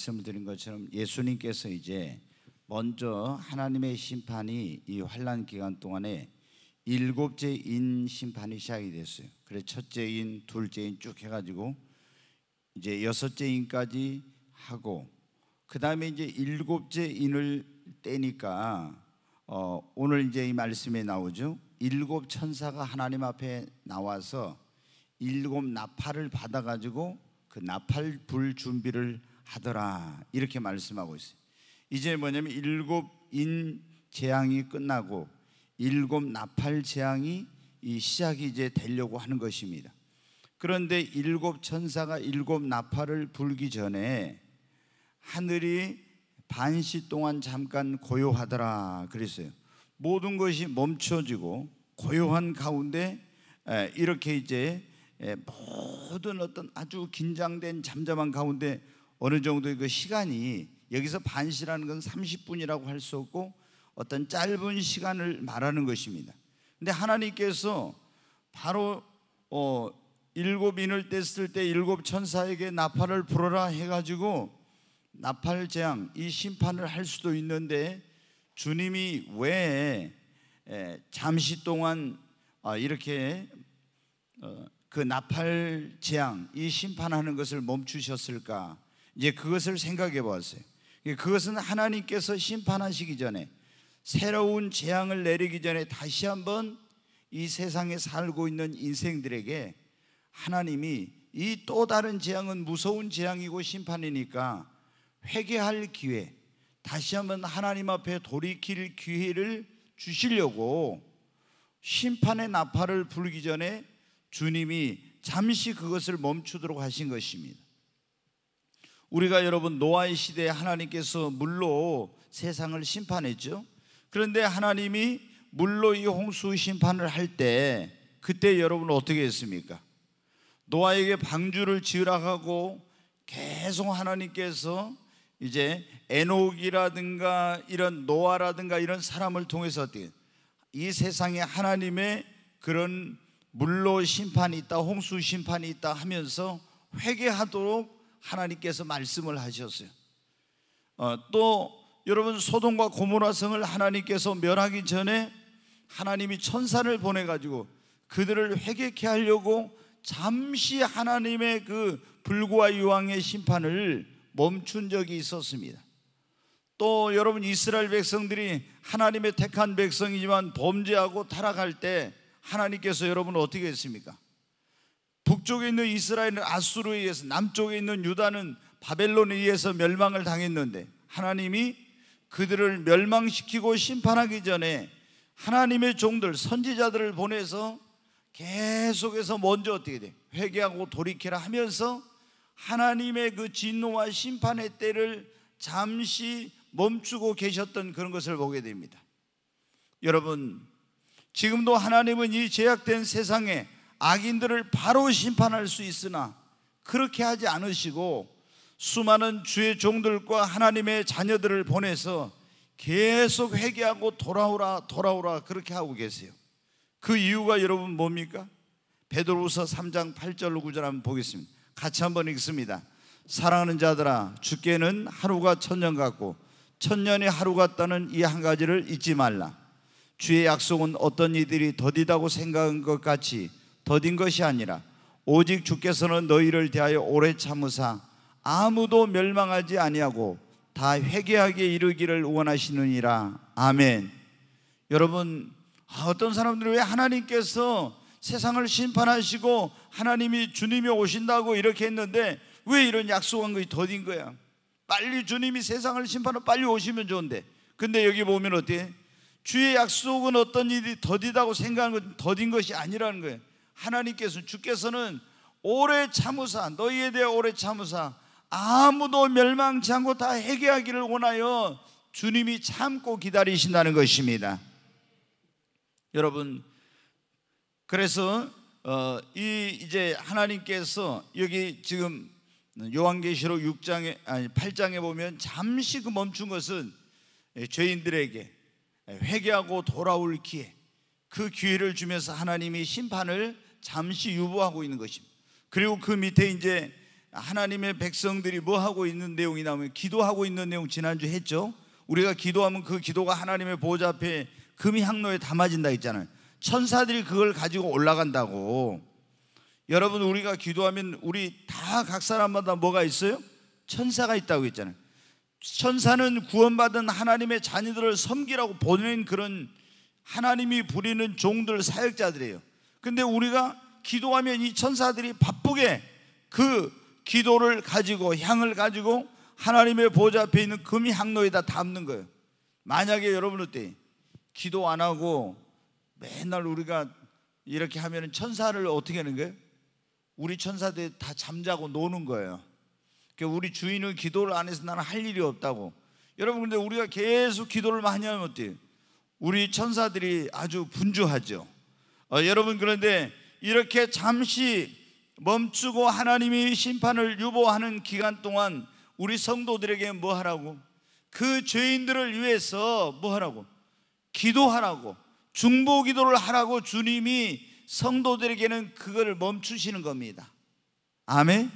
말씀을 드린 것처럼 예수님께서 이제 먼저 하나님의 심판이 이 환란 기간 동안에 일곱째 인 심판이 시작이 됐어요. 그래 첫째 인, 둘째 인 쭉 해가지고 이제 여섯째 인까지 하고 그 다음에 이제 일곱째 인을 떼니까 어, 오늘 이제 이 말씀에 나오죠. 일곱 천사가 하나님 앞에 나와서 일곱 나팔을 받아가지고 그 나팔 불 준비를 하더라 이렇게 말씀하고 있어요. 이제 뭐냐면 일곱 인 재앙이 끝나고 일곱 나팔 재앙이 이 시작이 이제 되려고 하는 것입니다. 그런데 일곱 천사가 일곱 나팔을 불기 전에 하늘이 반시 동안 잠깐 고요하더라 그랬어요. 모든 것이 멈춰지고 고요한 가운데 이렇게 이제 모든 어떤 아주 긴장된 잠잠한 가운데 어느 정도 의그 시간이 여기서 반시라는 건 30분이라고 할 수 없고 어떤 짧은 시간을 말하는 것입니다. 근데 하나님께서 바로 어, 일곱 인을 뗐을 때 일곱 천사에게 나팔을 불어라 해가지고 나팔 재앙 이 심판을 할 수도 있는데 주님이 왜 잠시 동안 아, 이렇게 어, 그 나팔 재앙 이 심판하는 것을 멈추셨을까? 이제 그것을 생각해 보았어요. 그것은 하나님께서 심판하시기 전에 새로운 재앙을 내리기 전에 다시 한번 이 세상에 살고 있는 인생들에게 하나님이 이 또 다른 재앙은 무서운 재앙이고 심판이니까 회개할 기회, 다시 한번 하나님 앞에 돌이킬 기회를 주시려고 심판의 나팔을 불기 전에 주님이 잠시 그것을 멈추도록 하신 것입니다. 우리가 여러분 노아의 시대에 하나님께서 물로 세상을 심판했죠. 그런데 하나님이 물로 이 홍수 심판을 할 때 그때 여러분 어떻게 했습니까? 노아에게 방주를 지으라 하고 계속 하나님께서 이제 에녹이라든가 이런 노아라든가 이런 사람을 통해서 이 세상에 하나님의 그런 물로 심판이 있다, 홍수 심판이 있다 하면서 회개하도록 하나님께서 말씀을 하셨어요. 어, 또 여러분 소돔과 고모라성을 하나님께서 멸하기 전에 하나님이 천사를 보내 가지고 그들을 회개케 하려고 잠시 하나님의 그 불과 유황의 심판을 멈춘 적이 있었습니다. 또 여러분 이스라엘 백성들이 하나님의 택한 백성이지만 범죄하고 타락할 때 하나님께서 여러분 어떻게 했습니까? 북쪽에 있는 이스라엘은 아수르에 의해서 남쪽에 있는 유다는 바벨론에 의해서 멸망을 당했는데 하나님이 그들을 멸망시키고 심판하기 전에 하나님의 종들 선지자들을 보내서 계속해서 먼저 어떻게 돼? 회개하고 돌이키라 하면서 하나님의 그 진노와 심판의 때를 잠시 멈추고 계셨던 그런 것을 보게 됩니다. 여러분, 지금도 하나님은 이 제약된 세상에 악인들을 바로 심판할 수 있으나 그렇게 하지 않으시고 수많은 주의 종들과 하나님의 자녀들을 보내서 계속 회개하고 돌아오라 돌아오라 그렇게 하고 계세요. 그 이유가 여러분 뭡니까? 베드로후서 3장 8절로 9절 한번 보겠습니다. 같이 한번 읽습니다. 사랑하는 자들아 주께는 하루가 천년 같고 천년이 하루 같다는 이 한 가지를 잊지 말라. 주의 약속은 어떤 이들이 더디다고 생각한 것 같이 더딘 것이 아니라 오직 주께서는 너희를 대하여 오래 참으사 아무도 멸망하지 아니하고 다 회개하게 이르기를 원하시느니라 아멘 여러분 아, 어떤 사람들은 왜 하나님께서 세상을 심판하시고 하나님이 주님이 오신다고 이렇게 했는데 왜 이런 약속한 것이 더딘 거야 빨리 주님이 세상을 심판하고 빨리 오시면 좋은데 근데 여기 보면 어때? 주의 약속은 어떤 일이 더디다고 생각하는 것 더딘 것이 아니라는 거예요 하나님께서 주께서는 오래 참으사 너희에 대해 오래 참으사 아무도 멸망치 않고 다 회개하기를 원하여 주님이 참고 기다리신다는 것입니다. 여러분 그래서 어, 이 이제 하나님께서 여기 지금 요한계시록 6장에 아니 8장에 보면 잠시 그 멈춘 것은 죄인들에게 회개하고 돌아올 기회 그 기회를 주면서 하나님이 심판을 잠시 유보하고 있는 것입니다. 그리고 그 밑에 이제 하나님의 백성들이 뭐 하고 있는 내용이 나오면 뭐 기도하고 있는 내용 지난주 했죠. 우리가 기도하면 그 기도가 하나님의 보좌 앞에 금이 로에 담아진다 했잖아요. 천사들이 그걸 가지고 올라간다고. 여러분 우리가 기도하면 우리 다 각 사람마다 뭐가 있어요? 천사가 있다고 했잖아요. 천사는 구원받은 하나님의 자녀들을 섬기라고 보낸 그런 하나님이 부리는 종들 사역자들이에요. 근데 우리가 기도하면 이 천사들이 바쁘게 그 기도를 가지고 향을 가지고 하나님의 보좌 앞에 있는 금이 향로에다 담는 거예요. 만약에 여러분 어때? 기도 안 하고 맨날 우리가 이렇게 하면 천사를 어떻게 하는 거예요? 우리 천사들이 다 잠자고 노는 거예요. 그러니까 우리 주인은 기도를 안 해서 나는 할 일이 없다고. 여러분 근데 우리가 계속 기도를 많이 하면 어때요? 우리 천사들이 아주 분주하죠. 어, 여러분 그런데 이렇게 잠시 멈추고 하나님이 심판을 유보하는 기간 동안 우리 성도들에게 뭐 하라고? 그 죄인들을 위해서 뭐 하라고? 기도하라고. 중보 기도를 하라고 주님이 성도들에게는 그걸 멈추시는 겁니다. 아멘.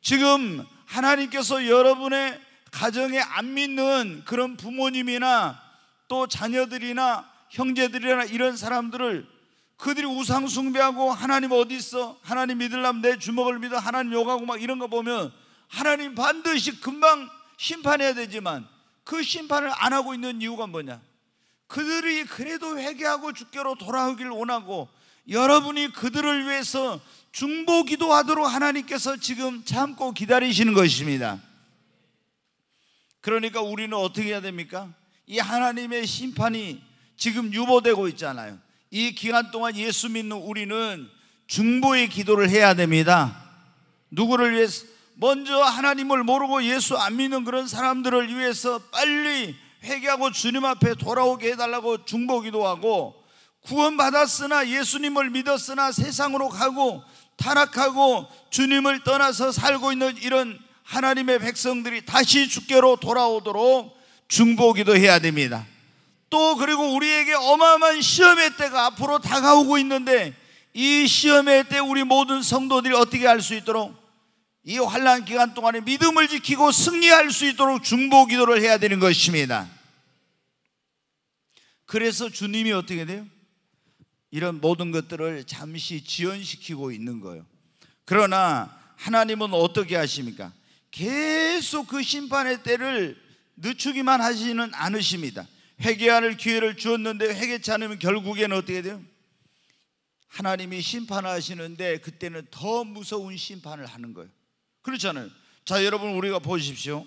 지금 하나님께서 여러분의 가정에 안 믿는 그런 부모님이나 또 자녀들이나 형제들이나 이런 사람들을 그들이 우상 숭배하고 하나님 어디 있어? 하나님 믿으려면 내 주먹을 믿어 하나님 욕하고 막 이런 거 보면 하나님 반드시 금방 심판해야 되지만 그 심판을 안 하고 있는 이유가 뭐냐? 그들이 그래도 회개하고 주께로 돌아오길 원하고 여러분이 그들을 위해서 중보 기도하도록 하나님께서 지금 참고 기다리시는 것입니다. 그러니까 우리는 어떻게 해야 됩니까? 이 하나님의 심판이 지금 유보되고 있잖아요. 이 기간 동안 예수 믿는 우리는 중보의 기도를 해야 됩니다. 누구를 위해서? 먼저 하나님을 모르고 예수 안 믿는 그런 사람들을 위해서 빨리 회개하고 주님 앞에 돌아오게 해달라고 중보 기도하고 구원받았으나 예수님을 믿었으나 세상으로 가고 타락하고 주님을 떠나서 살고 있는 이런 하나님의 백성들이 다시 주께로 돌아오도록 중보 기도해야 됩니다. 또 그리고 우리에게 어마어마한 시험의 때가 앞으로 다가오고 있는데 이 시험의 때 우리 모든 성도들이 어떻게 할 수 있도록 이 환란 기간 동안에 믿음을 지키고 승리할 수 있도록 중보 기도를 해야 되는 것입니다. 그래서 주님이 어떻게 돼요? 이런 모든 것들을 잠시 지연시키고 있는 거예요. 그러나 하나님은 어떻게 하십니까? 계속 그 심판의 때를 늦추기만 하지는 않으십니다. 회개할 기회를 주었는데 회개치 않으면 결국에는 어떻게 돼요? 하나님이 심판하시는데 그때는 더 무서운 심판을 하는 거예요. 그렇잖아요. 자, 여러분 우리가 보십시오.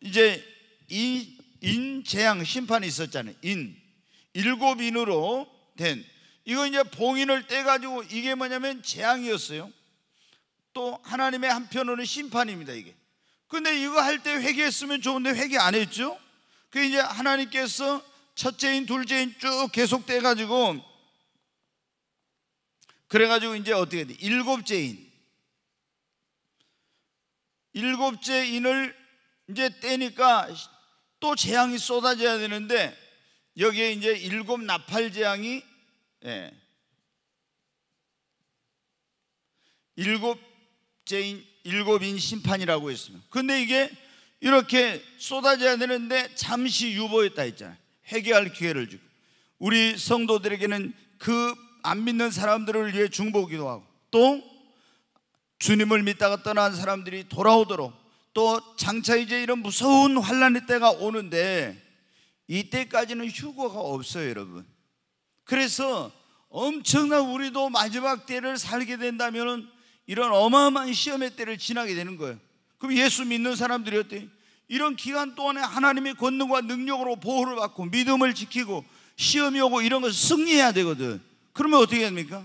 이제 인, 인 재앙 심판이 있었잖아요. 인 일곱 인으로 된 이거 이제 봉인을 떼 가지고 이게 뭐냐면 재앙이었어요. 또 하나님의 한편으로는 심판입니다, 이게. 근데 이거 할 때 회개했으면 좋은데 회개 안 했죠? 그 이제 하나님께서 첫째인 둘째인 쭉 계속돼 가지고 그래 가지고 이제 어떻게 돼? 일곱째인 일곱째인을 이제 떼니까 또 재앙이 쏟아져야 되는데 여기에 이제 일곱 나팔 재앙이 예. 일곱째인 일곱인 심판이라고 했습니다. 근데 이게 이렇게 쏟아져야 되는데 잠시 유보했다 했잖아요. 회개할 기회를 주고 우리 성도들에게는 그 안 믿는 사람들을 위해 중보기도 하고 또 주님을 믿다가 떠난 사람들이 돌아오도록 또 장차 이제 이런 무서운 환란의 때가 오는데 이때까지는 휴거가 없어요, 여러분. 그래서 엄청난 우리도 마지막 때를 살게 된다면 이런 어마어마한 시험의 때를 지나게 되는 거예요. 그럼 예수 믿는 사람들이 어때? 이런 기간 동안에 하나님의 권능과 능력으로 보호를 받고 믿음을 지키고 시험이 오고 이런 것을 승리해야 되거든. 그러면 어떻게 됩니까?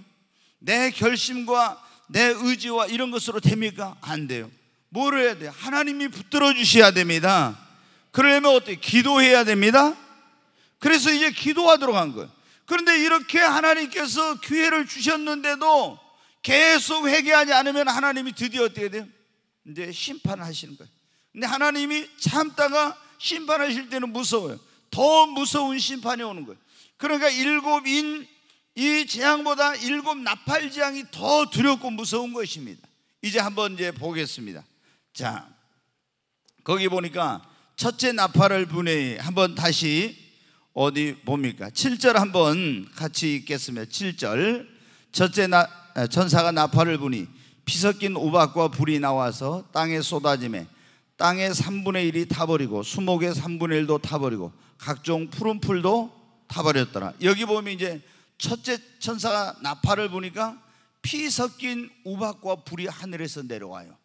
내 결심과 내 의지와 이런 것으로 됩니까? 안 돼요. 뭘 해야 돼? 하나님이 붙들어 주셔야 됩니다. 그러려면 어때? 기도해야 됩니다. 그래서 이제 기도하도록 한 거예요. 그런데 이렇게 하나님께서 기회를 주셨는데도 계속 회개하지 않으면 하나님이 드디어 어떻게 돼요? 이제 심판하시는 거예요. 근데 하나님이 참다가 심판하실 때는 무서워요. 더 무서운 심판이 오는 거예요. 그러니까 일곱 인 이 재앙보다 일곱 나팔 재앙이 더 두렵고 무서운 것입니다. 이제 한번 이제 보겠습니다. 자, 거기 보니까 첫째 나팔을 분해 한번 다시 어디 봅니까? 7절 한번 같이 읽겠습니다. 7절. 첫째 나, 전사가 아, 나팔을 분해. 피섞인 우박과 불이 나와서 땅에 쏟아지매 땅의 3분의 1이 타버리고 수목의 3분의 1도 타버리고 각종 푸른 풀도 타버렸더라. 여기 보면 이제 첫째 천사가 나팔을 보니까 피 섞인 우박과 불이 하늘에서 내려와요.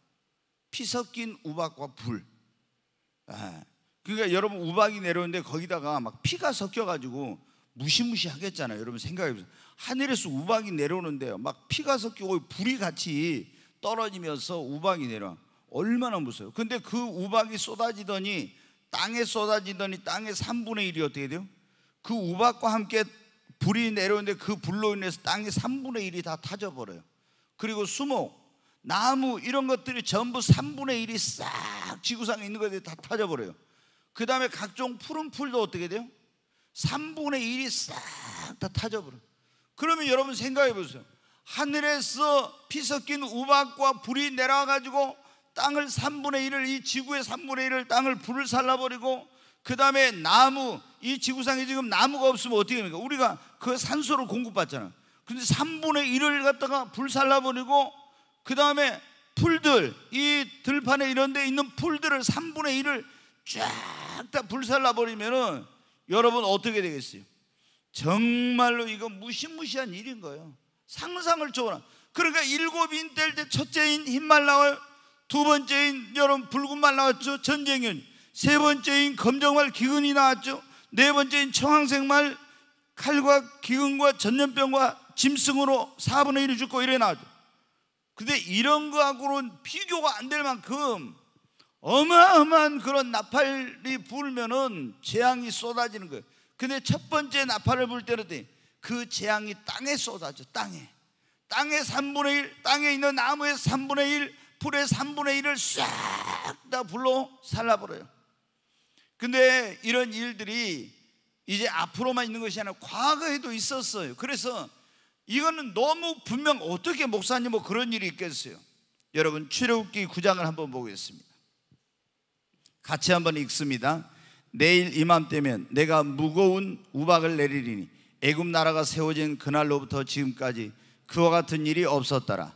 피 섞인 우박과 불. 예. 그러니까 여러분 우박이 내려오는데 거기다가 막 피가 섞여가지고 무시무시하겠잖아요. 여러분 생각해보세요. 하늘에서 우박이 내려오는데 요막 피가 섞이고 불이 같이 떨어지면서 우박이 내려 얼마나 무서워요. 근데 그 우박이 쏟아지더니 땅에 쏟아지더니 땅의 3분의 1이 어떻게 돼요? 그 우박과 함께 불이 내려오는데 그 불로 인해서 땅의 3분의 1이 다 타져버려요. 그리고 수목, 나무 이런 것들이 전부 3분의 1이 싹 지구상에 있는 것들이 다 타져버려요. 그 다음에 각종 푸른 풀도 어떻게 돼요? 3분의 1이 싹 다 타져버려요. 그러면 여러분 생각해 보세요. 하늘에서 피 섞인 우박과 불이 내려와가지고 땅을 3분의 1을 이 지구의 3분의 1을 땅을 불을 살라버리고 그 다음에 나무 이 지구상에 지금 나무가 없으면 어떻게 됩니까? 우리가 그 산소를 공급받잖아 근데 3분의 1을 갖다가 불 살라버리고 그 다음에 풀들 이 들판에 이런 데 있는 풀들을 3분의 1을 쫙다 불살라버리면은 여러분 어떻게 되겠어요? 정말로 이거 무시무시한 일인 거예요 상상을 초월한 그러니까 일곱 인될 때 첫째인 흰말나와두 번째인 여름 붉은말 나왔죠 전쟁윤 세 번째인 검정말 기근이 나왔죠 네 번째인 청황색말 칼과 기근과 전염병과 짐승으로 4분의 1을 죽고 이래 나왔죠 근데 이런 거하고는 비교가 안 될 만큼 어마어마한 그런 나팔이 불면은 재앙이 쏟아지는 거예요 근데 첫 번째 나팔을 불 때는 그 재앙이 땅에 쏟아져 땅에 땅의 3분의 1 땅에 있는 나무의 3분의 1 풀의 3분의 1을 싹 다 불로 살라버려요 근데 이런 일들이 이제 앞으로만 있는 것이 아니라 과거에도 있었어요 그래서 이거는 너무 분명 어떻게 목사님 뭐 그런 일이 있겠어요 여러분 출애굽기 9장을 한번 보겠습니다 같이 한번 읽습니다 내일 이맘때면 내가 무거운 우박을 내리리니 애굽 나라가 세워진 그날로부터 지금까지 그와 같은 일이 없었더라.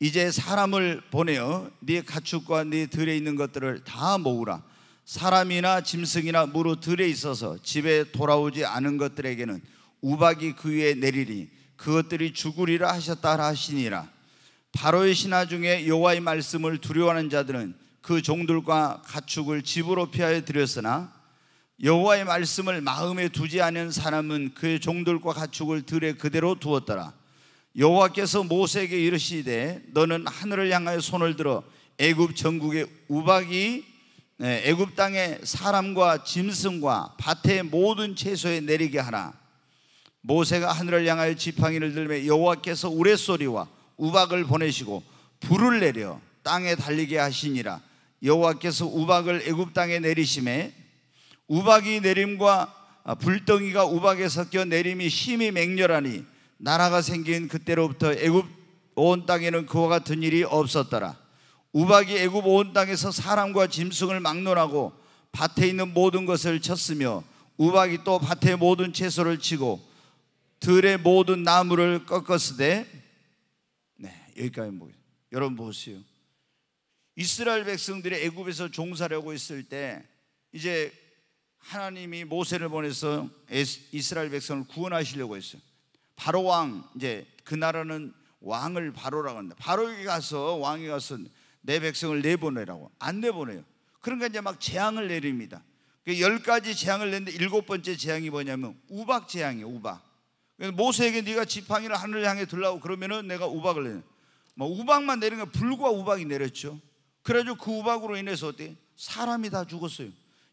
이제 사람을 보내어 네 가축과 네 들에 있는 것들을 다 모으라. 사람이나 짐승이나 무로 들에 있어서 집에 돌아오지 않은 것들에게는 우박이 그 위에 내리니 그것들이 죽으리라 하셨다 하시니라. 바로의 신하 중에 여호와의 말씀을 두려워하는 자들은 그 종들과 가축을 집으로 피하여 드렸으나 여호와의 말씀을 마음에 두지 않은 사람은 그의 종들과 가축을 들에 그대로 두었더라. 여호와께서 모세에게 이르시되 너는 하늘을 향하여 손을 들어 애굽 전국의 우박이 네, 애굽 땅의 사람과 짐승과 밭의 모든 채소에 내리게 하라. 모세가 하늘을 향하여 지팡이를 들며 여호와께서 우레소리와 우박을 보내시고 불을 내려 땅에 달리게 하시니라. 여호와께서 우박을 애굽 땅에 내리심에 우박이 내림과 불덩이가 우박에 섞여 내림이 심히 맹렬하니 나라가 생긴 그때로부터 애굽 온 땅에는 그와 같은 일이 없었더라. 우박이 애굽 온 땅에서 사람과 짐승을 막론하고 밭에 있는 모든 것을 쳤으며 우박이 또밭에 모든 채소를 치고 들의 모든 나무를 꺾었으되 네, 여기까지 보겠습니다. 여러분 보세요. 이스라엘 백성들이 애굽에서 종살하고 있을 때 이제 하나님이 모세를 보내서 이스라엘 백성을 구원하시려고 했어요. 바로 왕 이제 그 나라는 왕을 바로라고 한다. 바로에게 가서 왕이 가서 내 백성을 내보내라고 안 내보내요. 그러니까 이제 막 재앙을 내립니다. 그 열 가지 재앙을 냈는데 일곱 번째 재앙이 뭐냐면 우박 재앙이에요. 우박. 모세에게 네가 지팡이를 하늘을 향해 들라고 그러면은 내가 우박을 내는. 뭐 우박만 내린 게 불과 우박이 내렸죠. 그래가지고 그 우박으로 인해서 어때? 사람이 다 죽었어요.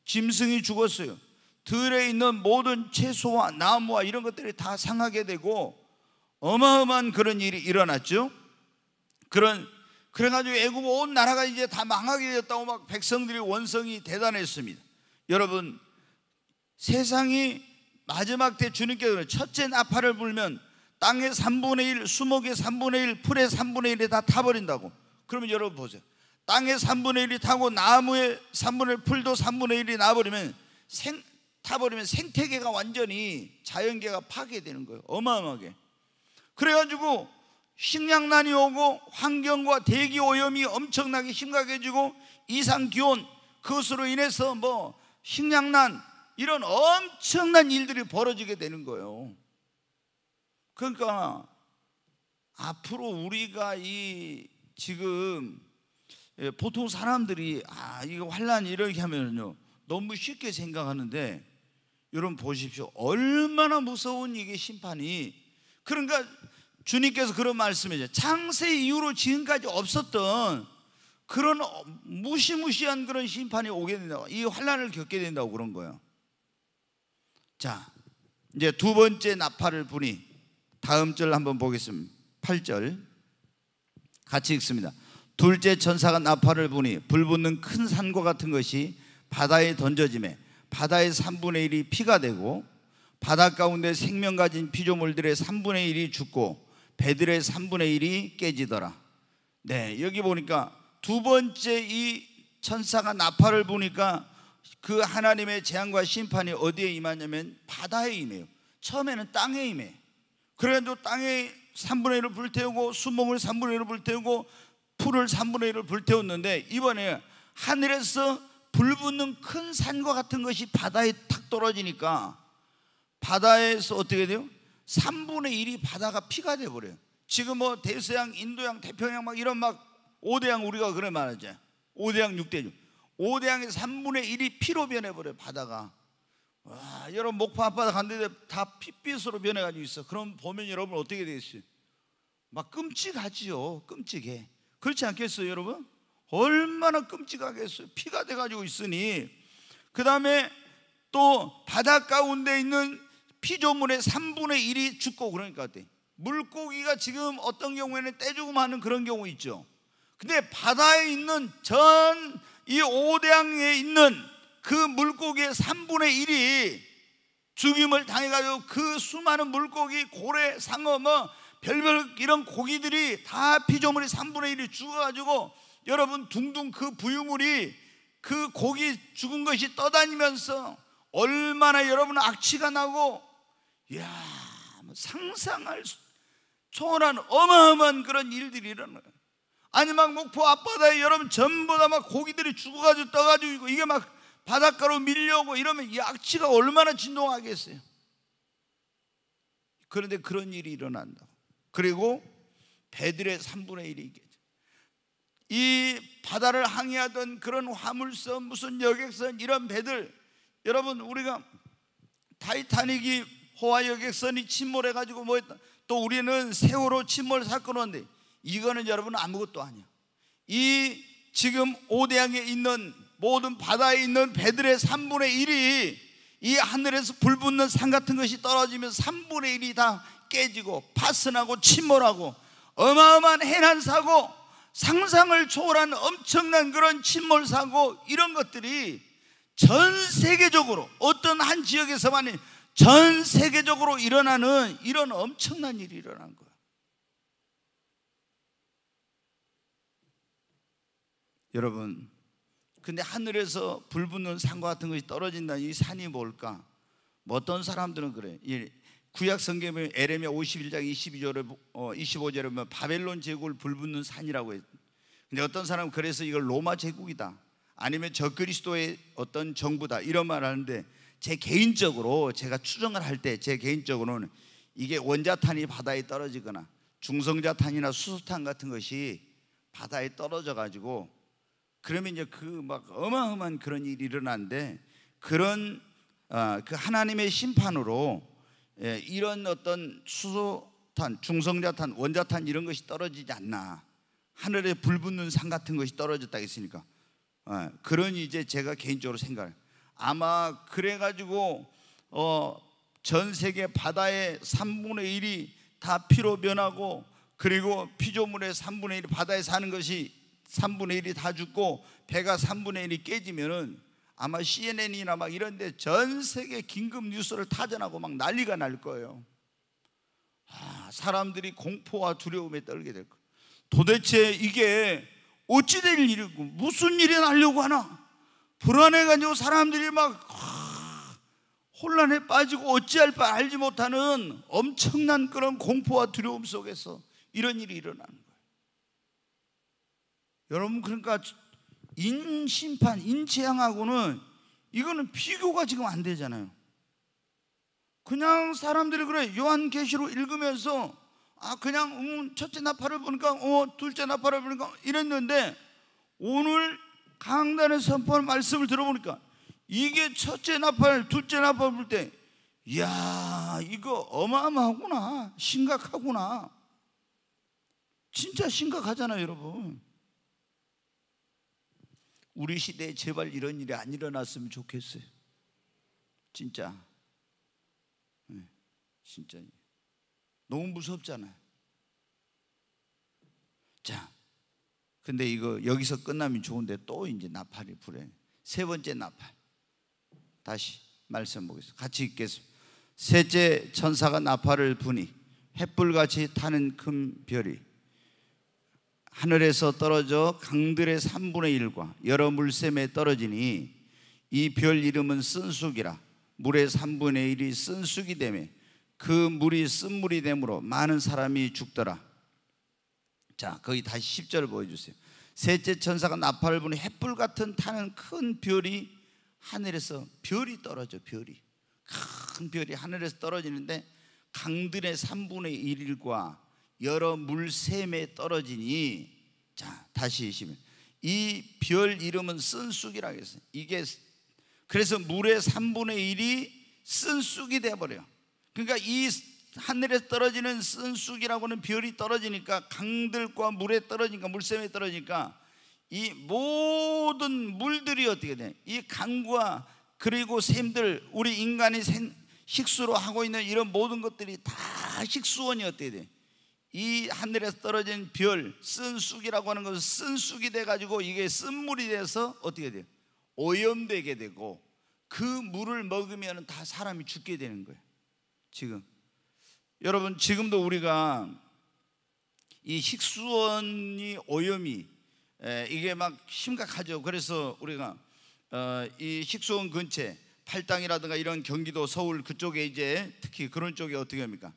짐승이 죽었어요. 들에 있는 모든 채소와 나무와 이런 것들이 다 상하게 되고 어마어마한 그런 일이 일어났죠. 그런 그래가지고 애굽 온 나라가 이제 다 망하게 됐다고 막 백성들이 원성이 대단했습니다. 여러분 세상이 마지막 때 주님께서 첫째 나팔을 불면 땅의 3분의 1, 수목의 3분의 1, 풀의 3분의 1이 다 타버린다고. 그러면 여러분 보세요. 땅의 3분의 1이 타고 나무의 3분의 1, 풀도 3분의 1이 나버리면 생, 타버리면 생태계가 완전히 자연계가 파괴되는 거예요. 어마어마하게. 그래가지고 식량난이 오고 환경과 대기 오염이 엄청나게 심각해지고 이상 기온 그것으로 인해서 뭐 식량난 이런 엄청난 일들이 벌어지게 되는 거예요. 그러니까 앞으로 우리가 이 지금 예, 보통 사람들이 아 이거 환란 이렇게 하면요 너무 쉽게 생각하는데 여러분 보십시오 얼마나 무서운 이게 심판이 그러니까 주님께서 그런 말씀이죠 창세 이후로 지금까지 없었던 그런 무시무시한 그런 심판이 오게 된다고 이 환란을 겪게 된다고 그런 거예요 자 이제 두 번째 나팔을 부니 다음 절 한번 보겠습니다 8절 같이 읽습니다 둘째 천사가 나팔을 부니 불붙는 큰 산과 같은 것이 바다에 던져짐에 바다의 3분의 1이 피가 되고 바닷 가운데 생명 가진 피조물들의 3분의 1이 죽고 배들의 3분의 1이 깨지더라. 네, 여기 보니까 두 번째 이 천사가 나팔을 보니까그 하나님의 재앙과 심판이 어디에 임하냐면 바다에 임해요. 처음에는 땅에 임해. 그래도 땅에 3분의 1을 불태우고 수목을 3분의 1을 불태우고 풀을 3분의 1을 불태웠는데 이번에 하늘에서 불붙는 큰 산과 같은 것이 바다에 탁 떨어지니까 바다에서 어떻게 돼요? 3분의 1이 바다가 피가 돼버려요 지금 뭐 대서양, 인도양, 태평양 막 이런 막 5대양 우리가 그래 말하자 5대양, 6대양 5대양의 3분의 1이 피로 변해버려요 바다가 와, 여러분 목포 앞바다 갔는데 다 핏빛으로 변해가지고 있어 그럼 보면 여러분 어떻게 되겠어요? 막 끔찍하지요 끔찍해 그렇지 않겠어요, 여러분? 얼마나 끔찍하겠어요. 피가 돼가지고 있으니. 그 다음에 또바닷 가운데 있는 피조물의 3분의 1이 죽고 그러니까 돼. 물고기가 지금 어떤 경우에는 떼죽음 하는 그런 경우 있죠. 근데 바다에 있는 전 이 오대양에 있는 그 물고기의 3분의 1이 죽임을 당해가지고 그 수많은 물고기, 고래, 상어, 뭐 별별 이런 고기들이 다 피조물이 3분의 1이 죽어가지고 여러분 둥둥 그 부유물이 그 고기 죽은 것이 떠다니면서 얼마나 여러분 악취가 나고 이야 뭐 상상할 초월한 어마어마한 그런 일들이 일어나요 아니 막 목포 앞바다에 여러분 전부 다 막 고기들이 죽어가지고 떠가지고 이게 막 바닷가로 밀려오고 이러면 이 악취가 얼마나 진동하겠어요 그런데 그런 일이 일어난다 그리고 배들의 3분의 1이 이 바다를 항해하던 그런 화물선 무슨 여객선 이런 배들 여러분 우리가 타이타닉이 호화 여객선이 침몰해 가지고 뭐 했다 또 우리는 세월호 침몰 사건인데 이거는 여러분 아무것도 아니야. 이 지금 오대양에 있는 모든 바다에 있는 배들의 3분의 1이 이 하늘에서 불 붙는 산 같은 것이 떨어지면 3분의 1이 다 깨지고 파손하고 침몰하고 어마어마한 해난 사고 상상을 초월한 엄청난 그런 침몰 사고 이런 것들이 전 세계적으로 어떤 한 지역에서만이 전 세계적으로 일어나는 이런 엄청난 일이 일어난 거예요. 여러분, 근데 하늘에서 불 붙는 산과 같은 것이 떨어진다. 이 산이 뭘까? 뭐 어떤 사람들은 그래. 구약 성경에 보면 에레미야 51장 22절에 어, 25절에 보면 바벨론 제국을 불붙는 산이라고 했. 근데 어떤 사람은 그래서 이걸 로마 제국이다. 아니면 적 그리스도의 어떤 정부다. 이런 말을 하는데 제 개인적으로 제가 추정을 할 때 제 개인적으로는 이게 원자탄이 바다에 떨어지거나 중성자탄이나 수소탄 같은 것이 바다에 떨어져 가지고 그러면 이제 그 막 어마어마한 그런 일이 일어난데 그런 어, 그 하나님의 심판으로 예, 이런 어떤 수소탄, 중성자탄, 원자탄 이런 것이 떨어지지 않나. 하늘에 불 붙는 산 같은 것이 떨어졌다 했으니까. 예, 그런 이제 제가 개인적으로 생각을. 아마 그래가지고, 어, 전 세계 바다의 3분의 1이 다 피로 변하고 그리고 피조물의 3분의 1이 바다에 사는 것이 3분의 1이 다 죽고 배가 3분의 1이 깨지면은 아마 CNN이나 막 이런데 전 세계 긴급 뉴스를 타전하고 막 난리가 날 거예요. 아, 사람들이 공포와 두려움에 떨게 될 거. 도대체 이게 어찌 될 일이고 무슨 일이 나려고 하나? 불안해가지고 사람들이 막 아, 혼란에 빠지고 어찌할 바 알지 못하는 엄청난 그런 공포와 두려움 속에서 이런 일이 일어나는 거예요. 여러분 그러니까 인심판, 인재앙하고는 이거는 비교가 지금 안 되잖아요. 그냥 사람들이 그래 요한계시록 읽으면서 아 그냥 음, 첫째 나팔을 보니까 어 둘째 나팔을 보니까 이랬는데 오늘 강단에 선포한 말씀을 들어보니까 이게 첫째 나팔, 둘째 나팔 볼때 이야 이거 어마어마하구나 심각하구나 진짜 심각하잖아요 여러분 우리 시대에 제발 이런 일이 안 일어났으면 좋겠어요. 진짜. 네, 진짜. 너무 무섭잖아요. 자. 근데 이거 여기서 끝나면 좋은데 또 이제 나팔이 불에. 세 번째 나팔. 다시 말씀 보겠습니다. 같이 읽겠습니다. 셋째 천사가 나팔을 부니 햇불같이 타는 큰 별이 하늘에서 떨어져 강들의 3분의 1과 여러 물샘에 떨어지니 이 별 이름은 쓴숙이라 물의 3분의 1이 쓴숙이 되매 그 물이 쓴물이 되므로 많은 사람이 죽더라 자 거기 다시 10절 을 보여주세요 셋째 천사가 나팔을 부니 햇불 같은 타는 큰 별이 하늘에서 별이 떨어져 별이 큰 별이 하늘에서 떨어지는데 강들의 3분의 1일과 여러 물샘에 떨어지니 자 다시 21. 이별 이름은 쓴쑥이라고 했어요. 이게 그래서 물의 3분의 1이 쓴쑥이 돼버려. 그러니까 이 하늘에 떨어지는 쓴쑥이라고는 별이 떨어지니까 강들과 물에 떨어지니까 물샘에 떨어지니까 이 모든 물들이 어떻게 돼? 이 강과 그리고 샘들 우리 인간이 생, 식수로 하고 있는 이런 모든 것들이 다 식수원이 어떻게 돼? 이 하늘에서 떨어진 별, 쓴쑥이라고 하는 것은 쓴쑥이 돼가지고 이게 쓴물이 돼서 어떻게 돼요? 오염되게 되고 그 물을 먹으면 다 사람이 죽게 되는 거예요. 지금. 여러분, 지금도 우리가 이 식수원이 오염이 에, 이게 막 심각하죠. 그래서 우리가 어, 이 식수원 근처 팔당이라든가 이런 경기도 서울 그쪽에 이제 특히 그런 쪽에 어떻게 합니까?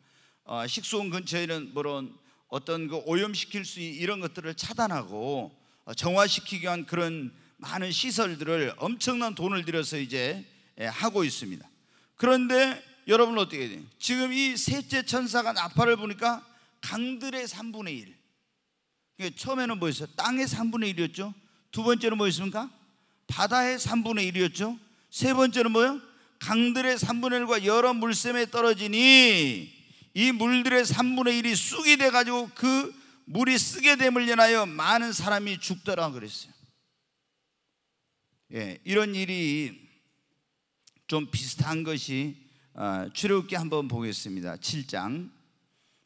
어, 식수원 근처에 는 물론 어떤 그 오염시킬 수 있는 이런 것들을 차단하고 어, 정화시키기 위한 그런 많은 시설들을 엄청난 돈을 들여서 이제 예, 하고 있습니다. 그런데 여러분 어떻게 해요 지금 이 셋째 천사가 나팔을 보니까 강들의 3분의 1. 그러니까 처음에는 뭐였어요? 땅의 3분의 1이었죠. 두 번째는 뭐였습니까? 바다의 3분의 1이었죠. 세 번째는 뭐요? 강들의 3분의 1과 여러 물샘에 떨어지니 이 물들의 3분의 1이 쑥이 돼가지고 그 물이 쓰게 됨을 인하여 많은 사람이 죽더라 그랬어요. 예, 이런 일이 좀 비슷한 것이 어, 출애굽기 한번 보겠습니다. 7장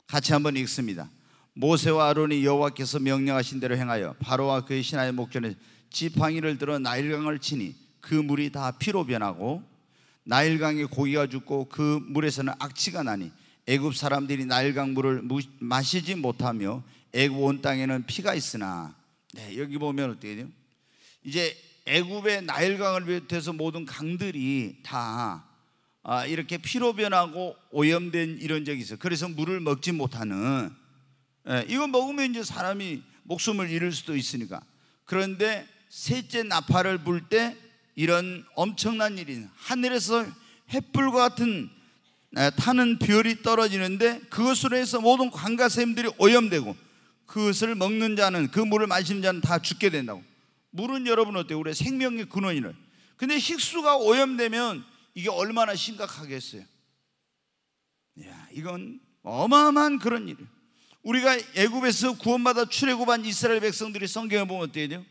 같이 한번 읽습니다. 모세와 아론이 여호와께서 명령하신 대로 행하여 바로와 그의 신하의 목전에 지팡이를 들어 나일강을 치니 그 물이 다 피로 변하고 나일강의 고기가 죽고 그 물에서는 악취가 나니 애굽 사람들이 나일 강물을 마시지 못하며 애굽 온 땅에는 피가 있으나 네, 여기 보면 어떻게 돼요? 이제 애굽의 나일 강을 비롯해서 모든 강들이 다 아, 이렇게 피로 변하고 오염된 이런 적이 있어. 요 그래서 물을 먹지 못하는 예, 이거 먹으면 이제 사람이 목숨을 잃을 수도 있으니까. 그런데 셋째 나팔을 불 때 이런 엄청난 일이 하늘에서 횃불과 같은 타는 비율이 떨어지는데 그것으로 해서 모든 관가 샘들이 오염되고 그것을 먹는 자는 그 물을 마시는 자는 다 죽게 된다고. 물은 여러분 어때요? 우리 생명의 근원이를. 근데 식수가 오염되면 이게 얼마나 심각하겠어요? 야, 이건 어마어마한 그런 일이에요. 우리가 애굽에서 구원받아 출애굽한 이스라엘 백성들이 성경에 보면 어때요?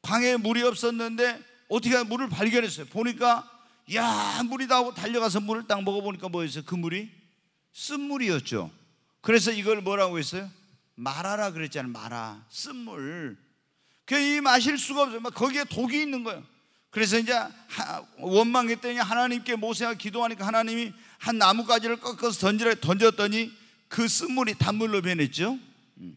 광에 물이 없었는데 어떻게 물을 발견했어요? 보니까 야 물이다 하고 달려가서 물을 딱 먹어보니까 뭐였어요? 그 물이 쓴물이었죠. 그래서 이걸 뭐라고 했어요? 말하라 그랬잖아요. 말아 쓴물. 그이 마실 수가 없어요. 막 거기에 독이 있는 거예요. 그래서 이제 원망했더니 하나님께 모세가 기도하니까 하나님이 한 나뭇가지를 꺾어서 던지라 던졌더니 그 쓴물이 단물로 변했죠. 음.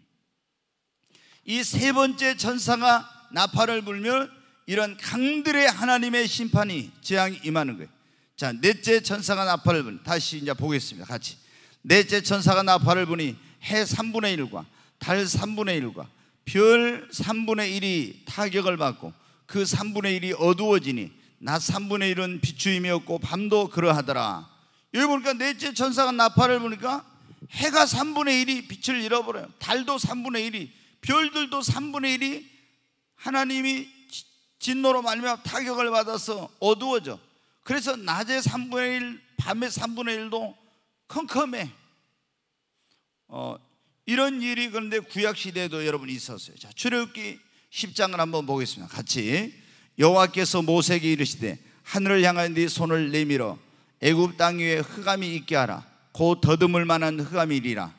이세 번째 천사가 나팔을 불면 이런 강들의 하나님의 심판이 재앙이 임하는 거예요. 자, 넷째 천사가 나팔을 분 다시 이제 보겠습니다. 같이. 넷째 천사가 나팔을 보니 해 3분의 1과 달 3분의 1과 별 3분의 1이 타격을 받고 그 3분의 1이 어두워지니 낮 3분의 1은 비추임이었고 밤도 그러하더라. 여기 보니까 넷째 천사가 나팔을 보니까 해가 3분의 1이 빛을 잃어버려요. 달도 3분의 1이 별들도 3분의 1이 하나님이 진노로 말미암아 타격을 받아서 어두워져. 그래서 낮에 3분의 1, 밤에 3분의 1도 컴컴해. 어, 이런 일이 그런데 구약 시대에도 여러분 있었어요. 자, 출애굽기 10장을 한번 보겠습니다. 같이 여호와께서 모세에게 이르시되 하늘을 향한여 네 손을 내밀어 애굽 땅 위에 흑암이 있게 하라. 곧 더듬을 만한 흑암이 리라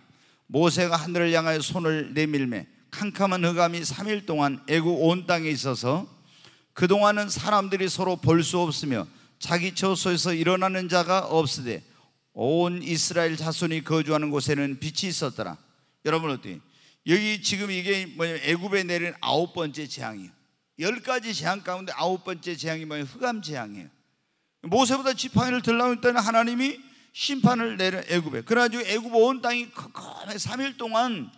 모세가 하늘을 향하여 손을 내밀매 캄캄한 흑암이 3일 동안 애굽 온 땅에 있어서 그동안은 사람들이 서로 볼 수 없으며 자기 처소에서 일어나는 자가 없으되 온 이스라엘 자손이 거주하는 곳에는 빛이 있었더라. 여러분 어때? 여기 지금 이게 뭐냐면 애굽에 내린 아홉 번째 재앙이에요. 열 가지 재앙 가운데 아홉 번째 재앙이 뭐냐면 흑암 재앙이에요. 모세보다 지팡이를 들라고 했다는 하나님이 심판을 내려 애굽에. 그래가지고 애굽 온 땅이 컴컴해 3일 동안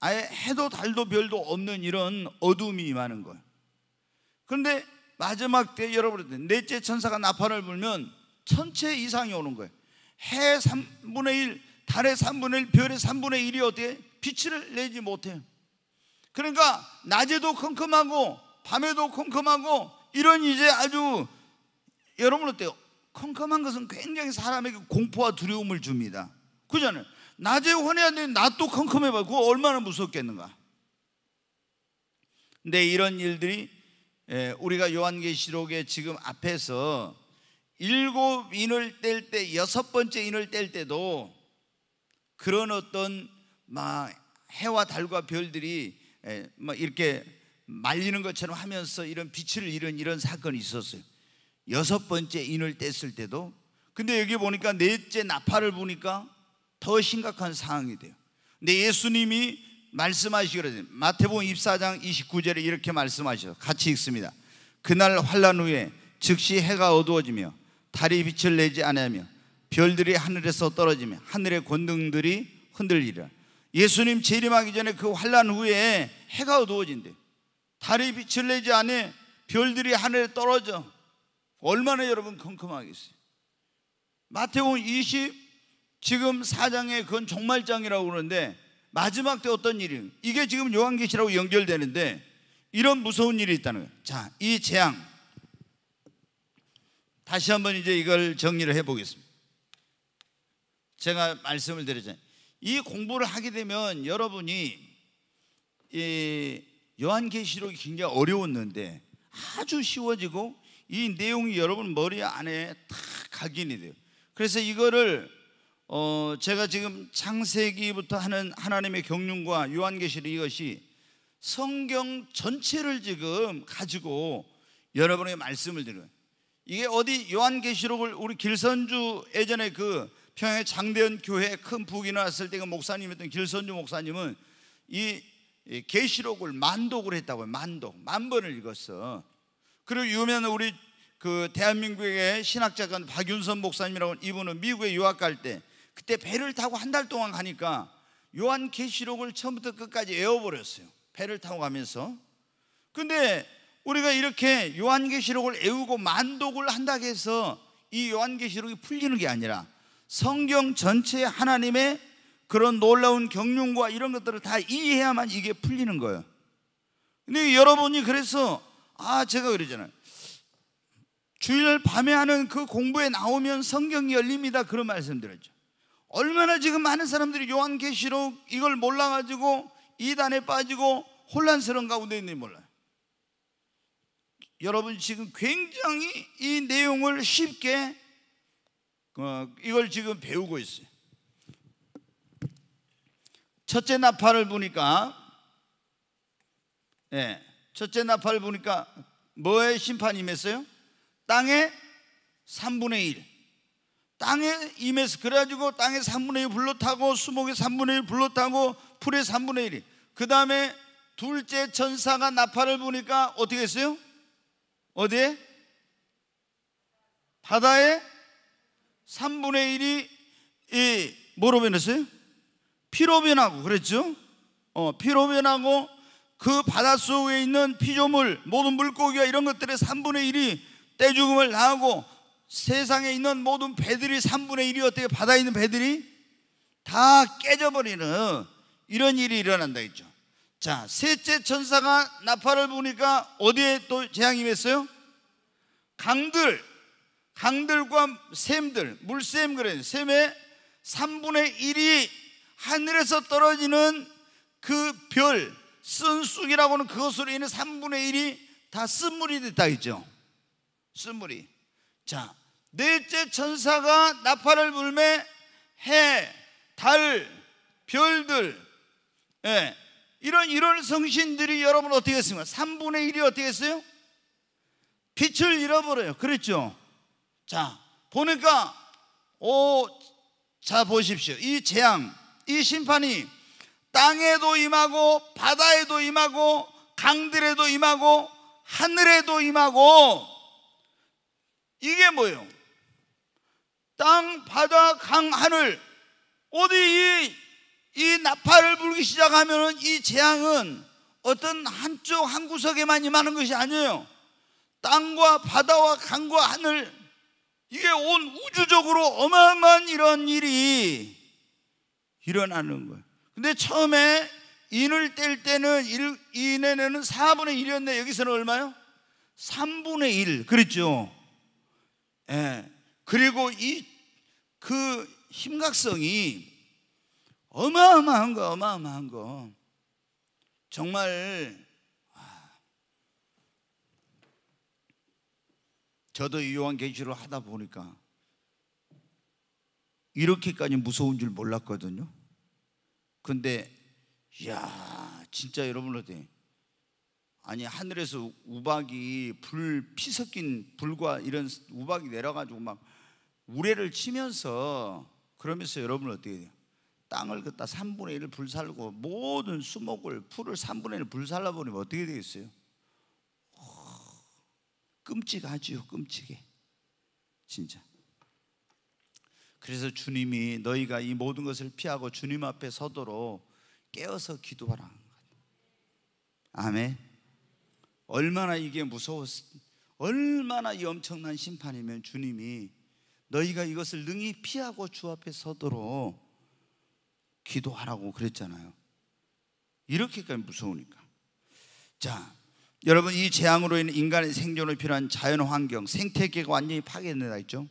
아예 해도 달도 별도 없는 이런 어둠이 임하는 거예요. 그런데 마지막 때 여러분 들 넷째 천사가 나팔을 불면 천체 이상이 오는 거예요. 해 3분의 1, 달의 3분의 1, 별의 3분의 1이 어떻 빛을 내지 못해요. 그러니까 낮에도 컴컴하고 밤에도 컴컴하고 이런 이제 아주 여러분 어때요? 컴컴한 것은 굉장히 사람에게 공포와 두려움을 줍니다. 그잖아요. 낮에 혼해야 되 낮도 컴컴해봐. 그거 얼마나 무섭겠는가. 근데 이런 일들이 예, 우리가 요한계시록에 지금 앞에서 일곱 인을 뗄 때 여섯 번째 인을 뗄 때도 그런 어떤 막 해와 달과 별들이 예, 막 이렇게 말리는 것처럼 하면서 이런 빛을 잃은 이런 사건이 있었어요. 여섯 번째 인을 뗐을 때도 근데 여기 보니까 넷째 나팔을 보니까 더 심각한 상황이 돼요. 근데 예수님이 말씀하시기로 마태복음 24장 29절에 이렇게 말씀하셔 같이 읽습니다. 그날 환란 후에 즉시 해가 어두워지며 달이 빛을 내지 않으며 별들이 하늘에서 떨어지며 하늘의 권능들이 흔들리라. 예수님 재림하기 전에 그 환란 후에 해가 어두워진대. 달이 빛을 내지 않아 별들이 하늘에 떨어져. 얼마나 여러분 컴컴하겠어요. 마태복음 20 지금 사장에 그건 종말장이라고 그러는데 마지막 때 어떤 일이 이게 지금 요한계시라고 연결되는데 이런 무서운 일이 있다는 거예요. 자, 이 재앙 다시 한번 이제 이걸 정리를 해보겠습니다. 제가 말씀을 드리자면 이 공부를 하게 되면 여러분이 이 요한계시록이 굉장히 어려웠는데 아주 쉬워지고 이 내용이 여러분 머리 안에 다 각인이 돼요. 그래서 이거를 어, 제가 지금 창세기부터 하는 하나님의 경륜과 요한계시록 이것이 성경 전체를 지금 가지고 여러분에게 말씀을 드려요. 이게 어디 요한계시록을 우리 길선주 예전에 그 평양 장대현 교회 큰 부기 나왔을 때 그 목사님이었던 길선주 목사님은 이 계시록을 만독을 했다고요. 만독 만 번을 읽었어. 그리고 유명한 우리 그 대한민국의 신학자가 박윤선 목사님이라고 이분은 미국에 유학 갈때 그때 배를 타고 한 달 동안 가니까 요한 계시록을 처음부터 끝까지 외워버렸어요. 배를 타고 가면서. 근데 우리가 이렇게 요한 계시록을 외우고 만독을 한다고 해서 이 요한 계시록이 풀리는 게 아니라 성경 전체 하나님의 그런 놀라운 경륜과 이런 것들을 다 이해해야만 이게 풀리는 거예요. 근데 여러분이 그래서 아 제가 그러잖아요. 주일 밤에 하는 그 공부에 나오면 성경이 열립니다. 그런 말씀 드렸죠. 얼마나 지금 많은 사람들이 요한계시록 이걸 몰라가지고 이단에 빠지고 혼란스러운 가운데 있는지 몰라요. 여러분 지금 굉장히 이 내용을 쉽게 어, 이걸 지금 배우고 있어요. 첫째 나팔을 보니까 예, 첫째 나팔을 보니까 뭐에 심판이 임했어요? 땅의 3분의 1 땅에 임해서 그래가지고 땅의 3분의 1 불로 타고 수목의 3분의 1 불로 타고 풀의 3분의 1이 그 다음에 둘째 천사가 나팔을 부니까 어떻게 했어요? 어디에? 바다에 3분의 1이 이 뭐로 변했어요? 피로 변하고 그랬죠? 어, 피로 변하고 그 바닷속에 있는 피조물 모든 물고기와 이런 것들의 3분의 1이 떼죽음을 당하고 세상에 있는 모든 배들이 3분의 1이 어떻게 바다에 있는 배들이 다 깨져버리는 이런 일이 일어난다 했죠. 자, 셋째 천사가 나팔을 부니까 어디에 또 재앙이 임어요 강들, 강들과 샘들, 물샘 그래. 샘의 3분의 1이 하늘에서 떨어지는 그 별, 쓴쑥이라고 는 그것으로 인해 3분의 1이 다 쓴물이 됐다 했죠. 쓴물이. 자, 넷째 천사가 나팔을 불매 해, 달, 별들 예, 이런 이런 성신들이 여러분 어떻게 했습니까? 3분의 1이 어떻게 했어요? 빛을 잃어버려요 그랬죠? 자 보니까 오, 자 보십시오 이 재앙, 이 심판이 땅에도 임하고 바다에도 임하고 강들에도 임하고 하늘에도 임하고 이게 뭐예요? 땅, 바다, 강, 하늘 어디 이, 이 나팔을 불기 시작하면 이 재앙은 어떤 한쪽 한 구석에만 임하는 것이 아니에요 땅과 바다와 강과 하늘 이게 온 우주적으로 어마어마한 이런 일이 일어나는 거예요 근데 처음에 인을 뗄 때는 일, 인에는 4분의 1이었네 여기서는 얼마요? 3분의 1 그랬죠 예. 그리고 이그 심각성이 어마어마한 거, 어마어마한 거. 정말 아, 저도 이 요한 계시를 하다 보니까 이렇게까지 무서운 줄 몰랐거든요. 근데 야 진짜 여러분 들한테 아니 하늘에서 우박이 불 피 섞인 불과 이런 우박이 내려가지고 막 우레를 치면서 그러면서 여러분은 어떻게 돼요? 땅을 갖다 3분의 1을 불살고 모든 수목을 풀을 3분의 1을 불살라 버리면 어떻게 되겠어요? 어, 끔찍하지요 끔찍해 진짜 그래서 주님이 너희가 이 모든 것을 피하고 주님 앞에 서도록 깨어서 기도하라 아멘 얼마나 이게 무서웠 얼마나 이 엄청난 심판이면 주님이 너희가 이것을 능히 피하고 주 앞에 서도록 기도하라고 그랬잖아요. 이렇게까지 무서우니까. 자, 여러분 이 재앙으로 인해 인간의 생존에 필요한 자연 환경, 생태계가 완전히 파괴된다 했죠.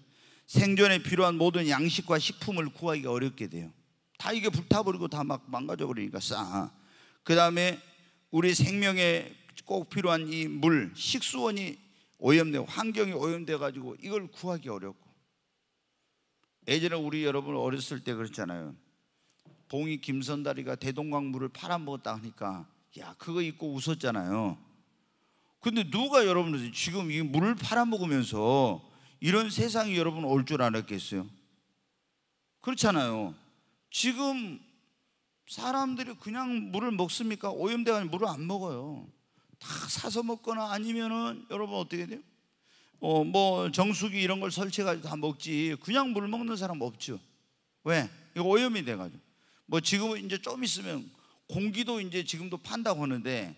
생존에 필요한 모든 양식과 식품을 구하기가 어렵게 돼요. 다 이게 불타버리고 다 막 망가져 버리니까 싸. 그다음에 우리 생명에 꼭 필요한 이 물, 식수원이 오염되고 환경이 오염돼 가지고 이걸 구하기 어렵고 예전에 우리 여러분 어렸을 때 그랬잖아요. 봉이 김선다리가 대동강물을 팔아먹었다 하니까 야 그거 입고 웃었잖아요. 근데 누가 여러분 들 지금 이 물을 팔아먹으면서 이런 세상이 여러분 올 줄 알았겠어요? 그렇잖아요. 지금 사람들이 그냥 물을 먹습니까? 오염돼가지고 물을 안 먹어요. 다 사서 먹거나 아니면은 여러분 어떻게 돼요? 어, 뭐 정수기 이런 걸 설치해가지고 다 먹지 그냥 물 먹는 사람 없죠 왜? 이거 오염이 돼가지고 뭐 지금은 이제 좀 있으면 공기도 이제 지금도 판다고 하는데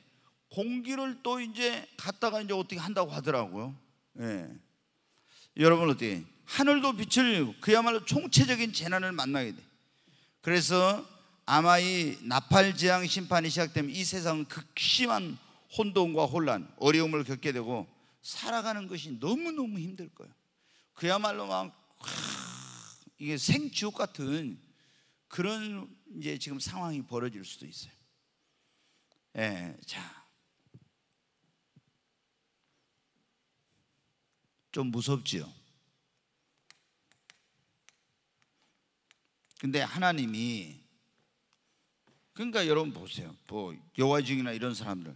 공기를 또 이제 갖다가 이제 어떻게 한다고 하더라고요 예. 여러분 어떻게 하늘도 빛을 그야말로 총체적인 재난을 만나게 돼 그래서 아마 이 나팔 지향 심판이 시작되면 이 세상은 극심한 혼돈과 혼란 어려움을 겪게 되고 살아가는 것이 너무너무 힘들 거예요. 그야말로 막 이게 생지옥 같은 그런 이제 지금 상황이 벌어질 수도 있어요. 예, 자. 좀 무섭지요. 근데 하나님이 그러니까 여러분 보세요. 뭐 여호와 중이나 이런 사람들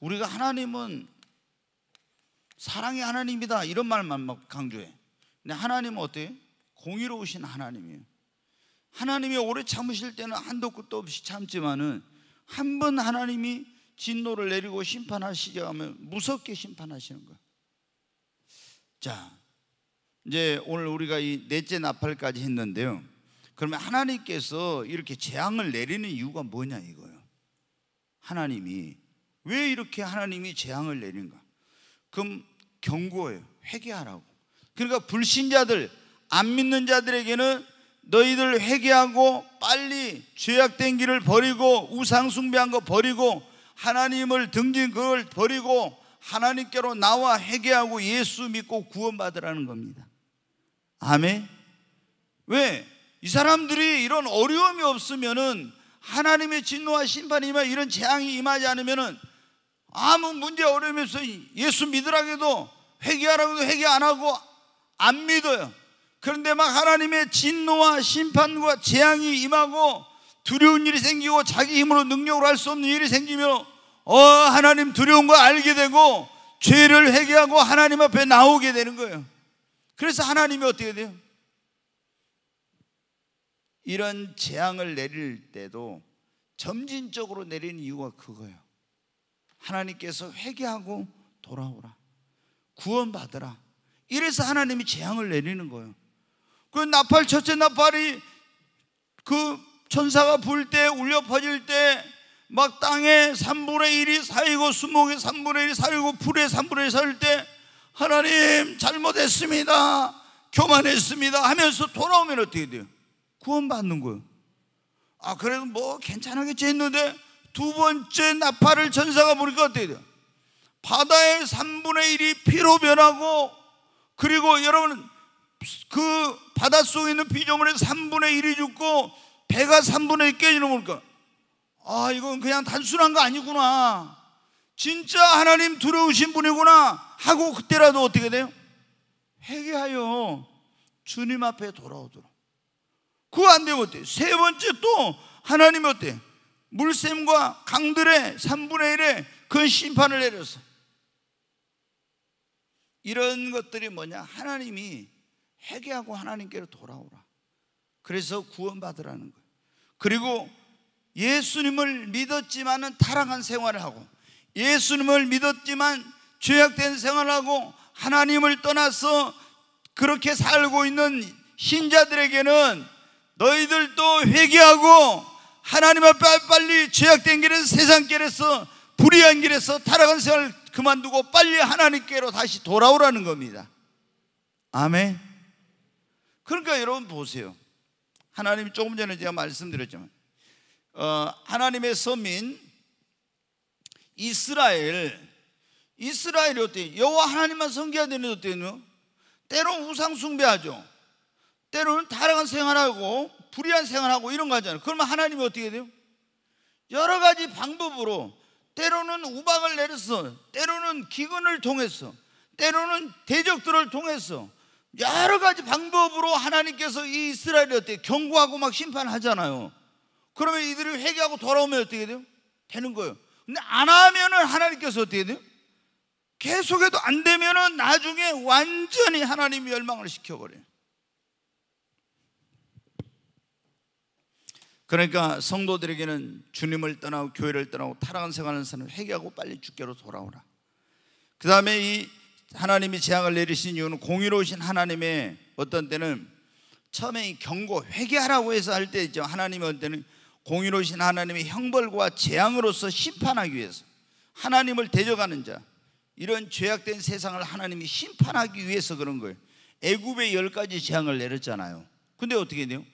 우리가 하나님은 사랑의 하나님이다 이런 말만 막 강조해. 근데 하나님은 어때요? 공의로우신 하나님이에요. 하나님이 오래 참으실 때는 한도 끝도 없이 참지만은 한 번 하나님이 진노를 내리고 심판하시게 하면 무섭게 심판하시는 거예요. 자, 이제 오늘 우리가 이 넷째 나팔까지 했는데요. 그러면 하나님께서 이렇게 재앙을 내리는 이유가 뭐냐 이거예요. 하나님이 왜 이렇게 하나님이 재앙을 내린가? 그럼 경고예요. 회개하라고. 그러니까 불신자들, 안 믿는 자들에게는 너희들 회개하고 빨리 죄악된 길을 버리고 우상숭배한 거 버리고 하나님을 등진 그걸 버리고 하나님께로 나와 회개하고 예수 믿고 구원받으라는 겁니다. 아멘. 왜? 이 사람들이 이런 어려움이 없으면은 하나님의 진노와 심판이 임하 이런 재앙이 임하지 않으면은 아무 문제 어려우면서 예수 믿으라고도 해 회개하라고도 해 회개 안 하고 안 믿어요. 그런데 막 하나님의 진노와 심판과 재앙이 임하고 두려운 일이 생기고 자기 힘으로 능력으로 할 수 없는 일이 생기며 어 하나님 두려운 거 알게 되고 죄를 회개하고 하나님 앞에 나오게 되는 거예요. 그래서 하나님이 어떻게 돼요? 이런 재앙을 내릴 때도 점진적으로 내리는 이유가 그거예요. 하나님께서 회개하고 돌아오라. 구원받으라. 이래서 하나님이 재앙을 내리는 거예요. 그 나팔 첫째 나팔이 그 천사가 불 때 울려 퍼질 때 막 땅에 3분의 1이 사이고 수목의 3분의 1이 사이고 불의 3분의 1이 살때 하나님 잘못했습니다. 교만했습니다 하면서 돌아오면 어떻게 돼요? 구원받는 거예요. 아, 그래도 뭐 괜찮겠지 했는데 두 번째 나팔을 천사가 보니까 어떻게 돼요? 바다의 3분의 1이 피로 변하고 그리고 여러분 그 바닷속에 있는 비조물의 3분의 1이 죽고 배가 3분의 1 깨지는 걸까? 아 이건 그냥 단순한 거 아니구나 진짜 하나님 두려우신 분이구나 하고 그때라도 어떻게 돼요? 회개하여 주님 앞에 돌아오도록 그거 안 되면 어때요? 세 번째 또 하나님 이 어때요? 물샘과 강들의 3분의 1에 그 심판을 내려서 이런 것들이 뭐냐? 하나님이 회개하고 하나님께로 돌아오라. 그래서 구원받으라는 거예요. 그리고 예수님을 믿었지만은 타락한 생활을 하고 예수님을 믿었지만 죄악된 생활하고 을 하나님을 떠나서 그렇게 살고 있는 신자들에게는 너희들도 회개하고 하나님 앞에 빨리 죄악된 길에서 세상 길에서 불의한 길에서 타락한 생활 그만두고 빨리 하나님께로 다시 돌아오라는 겁니다. 아멘. 그러니까 여러분 보세요. 하나님 조금 전에 제가 말씀드렸지만 어, 하나님의 서민 이스라엘 이스라엘이 어때요? 여호와 하나님만 섬겨야 되는 어때요? 때로는 우상 숭배하죠. 때로는 타락한 생활하고 불의한 생활하고 이런 거 하잖아요. 그러면 하나님이 어떻게 돼요? 여러 가지 방법으로 때로는 우박을 내려서 때로는 기근을 통해서 때로는 대적들을 통해서 여러 가지 방법으로 하나님께서 이 이스라엘이 어떻게 경고하고 막 심판하잖아요. 그러면 이들이 회개하고 돌아오면 어떻게 돼요? 되는 거예요. 근데 안 하면은 하나님께서 어떻게 돼요? 계속해도 안 되면은 나중에 완전히 하나님 멸망을 시켜버려요. 그러니까 성도들에게는 주님을 떠나고 교회를 떠나고 타락한 생활하는 사람을 회개하고 빨리 주께로 돌아오라. 그 다음에 이 하나님이 재앙을 내리신 이유는 공의로우신 하나님의 어떤 때는 처음에 이 경고 회개하라고 해서 할때 있죠. 하나님이 어떤 때는 공의로우신 하나님의 형벌과 재앙으로서 심판하기 위해서 하나님을 대적하는 자 이런 죄악된 세상을 하나님이 심판하기 위해서 그런 거예요. 애굽의 열 가지 재앙을 내렸잖아요. 근데 어떻게 돼요?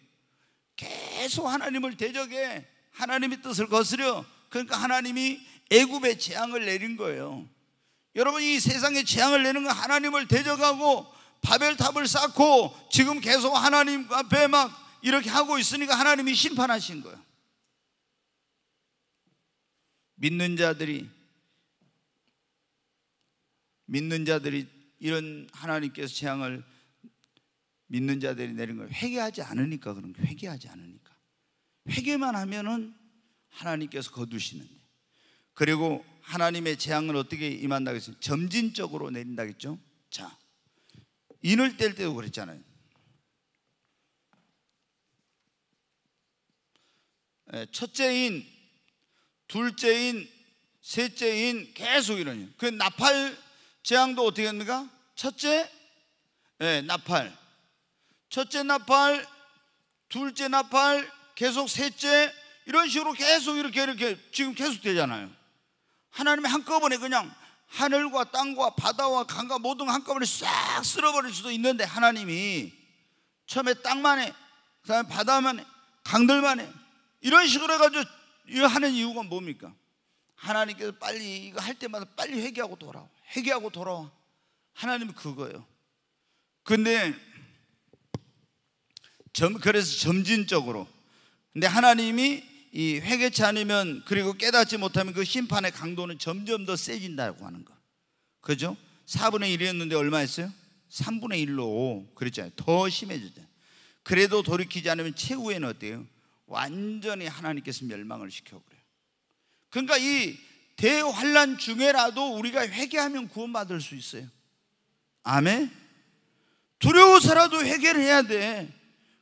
계속 하나님을 대적해 하나님의 뜻을 거스려 그러니까 하나님이 애굽에 재앙을 내린 거예요. 여러분 이 세상에 재앙을 내는 건 하나님을 대적하고 바벨탑을 쌓고 지금 계속 하나님 앞에 막 이렇게 하고 있으니까 하나님이 심판하신 거예요. 믿는 자들이 믿는 자들이 이런 하나님께서 재앙을 믿는 자들이 내린 걸 회개하지 않으니까 그런 거 회개하지 않으니까 회개만 하면은 하나님께서 거두시는데 그리고 하나님의 재앙을 어떻게 임한다겠어요? 점진적으로 내린다겠죠? 자, 인을 뗄 때도 그랬잖아요. 예, 첫째 인, 둘째 인, 셋째 인 계속 이러니. 그 나팔 재앙도 어떻게 합니까? 첫째, 네, 나팔. 첫째 나팔, 둘째 나팔, 계속 셋째 이런 식으로 계속 이렇게 이렇게 지금 계속 되잖아요. 하나님이 한꺼번에 그냥 하늘과 땅과 바다와 강과 모든 걸 한꺼번에 싹 쓸어버릴 수도 있는데 하나님이 처음에 땅만 해, 그다음에 바다만 해, 강들만 해 이런 식으로 해가지고 하는 이유가 뭡니까? 하나님께서 빨리 이거 할 때마다 빨리 회개하고 돌아와 회개하고 돌아와 하나님이 그거예요. 근데 점, 그래서 점진적으로 근데 하나님이 이 회개치 않으면 그리고 깨닫지 못하면 그 심판의 강도는 점점 더 세진다고 하는 거. 그죠? 4분의 1이었는데 얼마였어요? 3분의 1로 그랬잖아요. 더 심해지잖아요. 그래도 돌이키지 않으면 최후에는 어때요? 완전히 하나님께서 멸망을 시켜 그래요. 그러니까 이 대환란 중에라도 우리가 회개하면 구원받을 수 있어요. 아멘. 두려워서라도 회개를 해야 돼.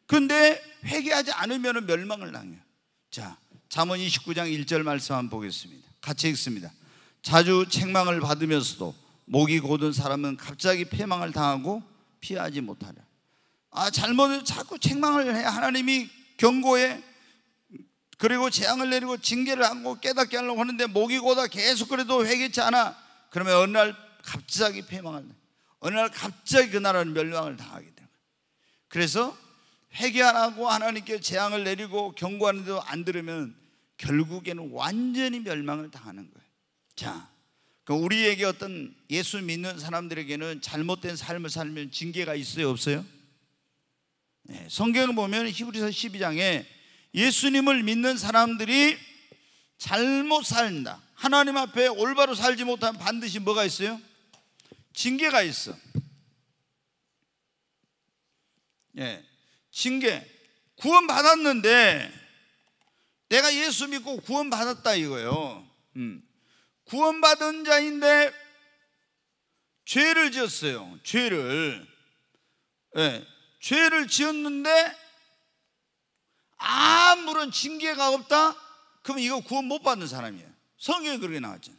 근데 회개하지 않으면 멸망을 당해요. 자, 잠언 29장 1절 말씀 한번 보겠습니다. 같이 읽습니다. 자주 책망을 받으면서도 목이 고든 사람은 갑자기 패망을 당하고 피하지 못하랴. 아, 잘못을 자꾸 책망을 해. 하나님이 경고해. 그리고 재앙을 내리고 징계를 하고 깨닫게 하려고 하는데 목이 고다 계속 그래도 회개치 않아. 그러면 어느 날 갑자기 패망을 내. 어느 날 갑자기 그 나라는 멸망을 당하게 되는 거 그래서 회개안하고 하나님께 재앙을 내리고 경고하는데도 안 들으면 결국에는 완전히 멸망을 당하는 거예요. 자, 그 우리에게 어떤 예수 믿는 사람들에게는 잘못된 삶을 살면 징계가 있어요, 없어요? 네, 성경을 보면 히브리서 12장에 예수님을 믿는 사람들이 잘못 산다. 하나님 앞에 올바로 살지 못하면 반드시 뭐가 있어요? 징계가 있어. 예. 네. 징계. 구원 받았는데 내가 예수 믿고 구원 받았다 이거예요. 음. 구원 받은 자인데 죄를 지었어요. 죄를. 네. 죄를 지었는데 아무런 징계가 없다? 그럼 이거 구원 못 받는 사람이에요. 성경에 그렇게 나왔죠.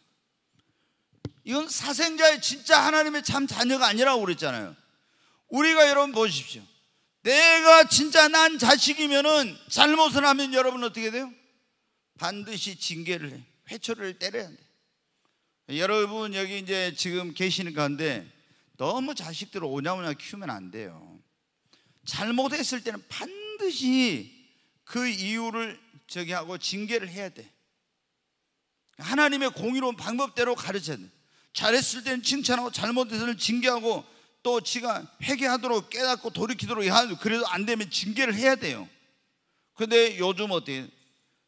이건 사생자의 진짜 하나님의 참 자녀가 아니라고 그랬잖아요. 우리가 여러분 보십시오. 내가 진짜 난 자식이면은 잘못을 하면 여러분 어떻게 돼요? 반드시 징계를 해. 회초를 때려야 돼. 여러분 여기 이제 지금 계시는 가운데 너무 자식들을 오냐오냐 키우면 안 돼요. 잘못했을 때는 반드시 그 이유를 저기 하고 징계를 해야 돼. 하나님의 공의로운 방법대로 가르쳐야 돼. 잘했을 때는 칭찬하고 잘못했을 때는 징계하고 또 지가 회개하도록 깨닫고 돌이키도록 그래도 안 되면 징계를 해야 돼요. 근데 요즘 어때?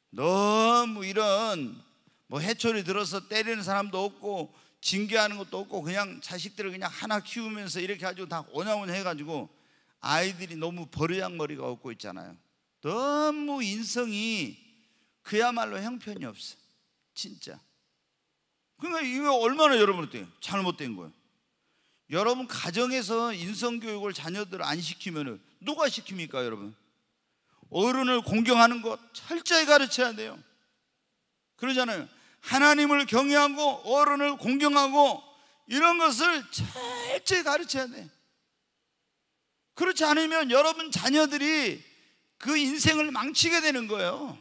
너무 이런 뭐 해초리 들어서 때리는 사람도 없고 징계하는 것도 없고 그냥 자식들을 그냥 하나 키우면서 이렇게 아주 다 오냐오냐 해가지고 아이들이 너무 버르장머리가 없고 있잖아요. 너무 인성이 그야말로 형편이 없어. 진짜. 그러니까 이거 얼마나 여러분한테 잘못된 거예요. 여러분 가정에서 인성교육을 자녀들 안 시키면 누가 시킵니까 여러분? 어른을 공경하는 것 철저히 가르쳐야 돼요 그러잖아요 하나님을 경외하고 어른을 공경하고 이런 것을 철저히 가르쳐야 돼 그렇지 않으면 여러분 자녀들이 그 인생을 망치게 되는 거예요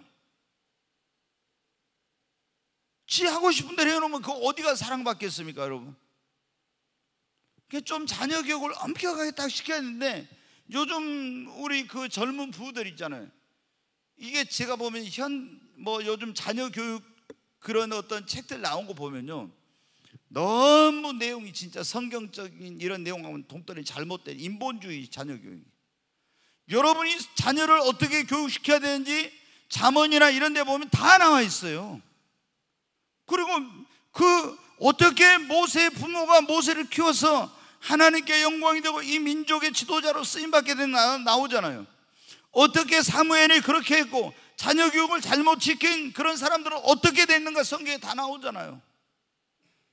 지 하고 싶은 대로 해놓으면 그 어디가 사랑받겠습니까 여러분 좀 자녀 교육을 엄격하게 딱시켰는데 요즘 우리 그 젊은 부부들 있잖아요. 이게 제가 보면 현 뭐 요즘 자녀 교육 그런 어떤 책들 나온 거 보면요. 너무 내용이 진짜 성경적인 이런 내용하고는 동떨이 잘못된 인본주의 자녀 교육. 여러분이 자녀를 어떻게 교육시켜야 되는지 자문이나 이런 데 보면 다 나와 있어요. 그리고 그 어떻게 모세의 부모가 모세를 키워서 하나님께 영광이 되고 이 민족의 지도자로 쓰임받게 된 나, 나오잖아요. 어떻게 사무엘이 그렇게 했고 자녀 교육을 잘못 지킨 그런 사람들은 어떻게 됐는가 성경에 다 나오잖아요.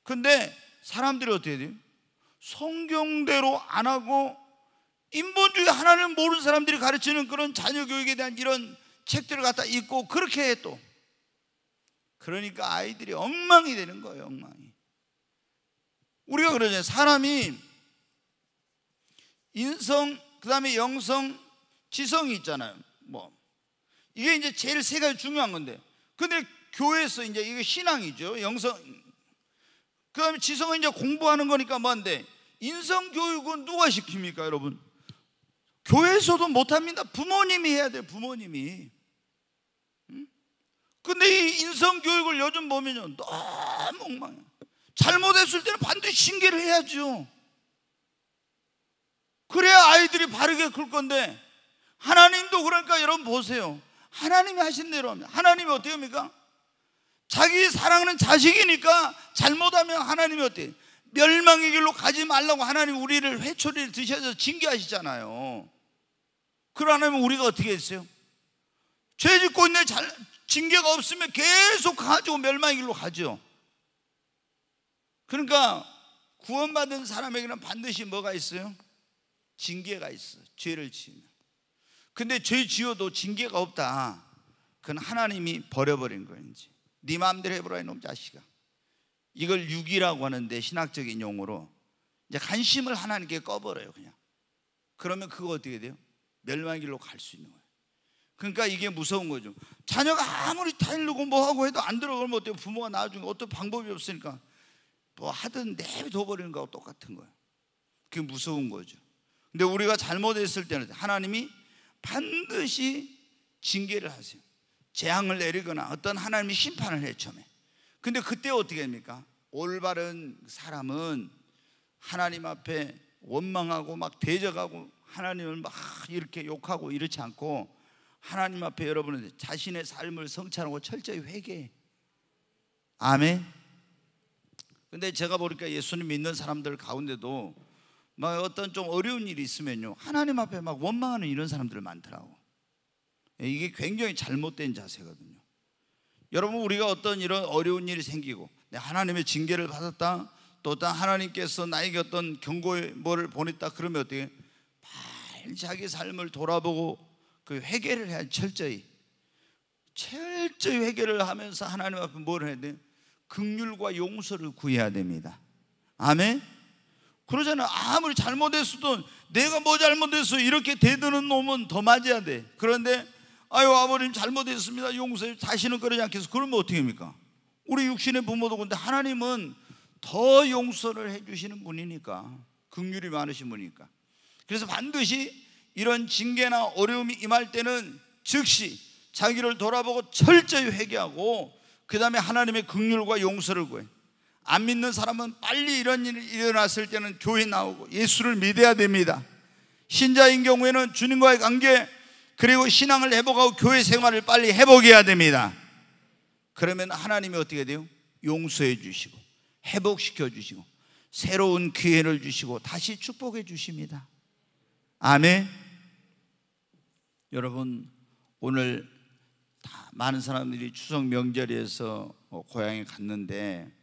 근데 사람들이 어떻게 돼요? 성경대로 안 하고 인본주의 하나를 모르는 사람들이 가르치는 그런 자녀 교육에 대한 이런 책들을 갖다 읽고 그렇게 해 또. 그러니까 아이들이 엉망이 되는 거예요, 엉망이. 우리가 그러잖아요. 사람이 인성, 그 다음에 영성, 지성이 있잖아요. 뭐. 이게 이제 제일 세 가지 중요한 건데. 근데 교회에서 이제 이게 신앙이죠. 영성. 그 다음에 지성은 이제 공부하는 거니까 뭔데. 뭐 인성 교육은 누가 시킵니까, 여러분? 교회에서도 못합니다. 부모님이 해야 돼요, 부모님이. 근데 이 인성 교육을 요즘 보면 너무 엉망이야. 잘못했을 때는 반드시 징계를 해야죠. 그래야 아이들이 바르게 클 건데 하나님도 그러니까 여러분 보세요. 하나님이 하신 대로 합니다. 하나님이 어떻게 합니까? 자기 사랑하는 자식이니까 잘못하면 하나님이 어때요? 멸망의 길로 가지 말라고 하나님 우리를 회초리를 드셔서 징계하시잖아요. 그러하면 우리가 어떻게 했어요? 죄 짓고 있는데 잘, 징계가 없으면 계속 가지고 멸망의 길로 가죠. 그러니까 구원받은 사람에게는 반드시 뭐가 있어요? 징계가 있어. 죄를 지으면. 근데 죄 지어도 징계가 없다. 그건 하나님이 버려버린 거인지. 네 마음대로 해보라 이놈 자식아. 이걸 육이라고 하는데 신학적인 용어로 이제 관심을 하나님께 꺼버려요 그냥. 그러면 그거 어떻게 돼요? 멸망의 길로 갈 수 있는 거예요. 그러니까 이게 무서운 거죠. 자녀가 아무리 타일르고 뭐하고 해도 안 들어가면 어때요? 부모가 나중에 어떤 방법이 없으니까 뭐 하든 내버려버리는 거하고 똑같은 거예요. 그게 무서운 거죠. 근데 우리가 잘못했을 때는 하나님이 반드시 징계를 하세요. 재앙을 내리거나 어떤 하나님이 심판을 해 처음에. 근데 그때 어떻게 합니까 올바른 사람은 하나님 앞에 원망하고 막 대적하고 하나님을 막 이렇게 욕하고 이렇지 않고 하나님 앞에 여러분은 자신의 삶을 성찰하고 철저히 회개해. 아멘. 근데 제가 보니까 예수님 믿는 사람들 가운데도 막 어떤 좀 어려운 일이 있으면요 하나님 앞에 막 원망하는 이런 사람들 많더라고. 예, 이게 굉장히 잘못된 자세거든요. 여러분 우리가 어떤 이런 어려운 일이 생기고 내 하나님의 징계를 받았다. 또 어떤 하나님께서 나에게 어떤 경고의 뭐를 보냈다 그러면 어떻게 빨 자기 삶을 돌아보고 그 회개를 해야 철저히 철저히 회개를 하면서 하나님 앞에 뭘 해야 돼? 극률과 용서를 구해야 됩니다. 아멘. 그러잖아. 요 아무리 잘못했어도 내가 뭐 잘못했어 이렇게 대드는 놈은 더 맞아야 돼. 그런데 아유 아버님 잘못했습니다. 용서해 다시는 그러지 않겠어. 그러면 어떻게 합니까? 우리 육신의 부모도 그런데 하나님은 더 용서를 해주시는 분이니까 긍휼이 많으신 분이니까. 그래서 반드시 이런 징계나 어려움이 임할 때는 즉시 자기를 돌아보고 철저히 회개하고 그 다음에 하나님의 긍휼과 용서를 구해. 안 믿는 사람은 빨리 이런 일이 일어났을 때는 교회 나오고 예수를 믿어야 됩니다. 신자인 경우에는 주님과의 관계 그리고 신앙을 회복하고 교회 생활을 빨리 회복해야 됩니다. 그러면 하나님이 어떻게 돼요? 용서해 주시고 회복시켜 주시고 새로운 기회를 주시고 다시 축복해 주십니다. 아멘. 여러분 오늘 많은 사람들이 추석 명절에서 뭐 고향에 갔는데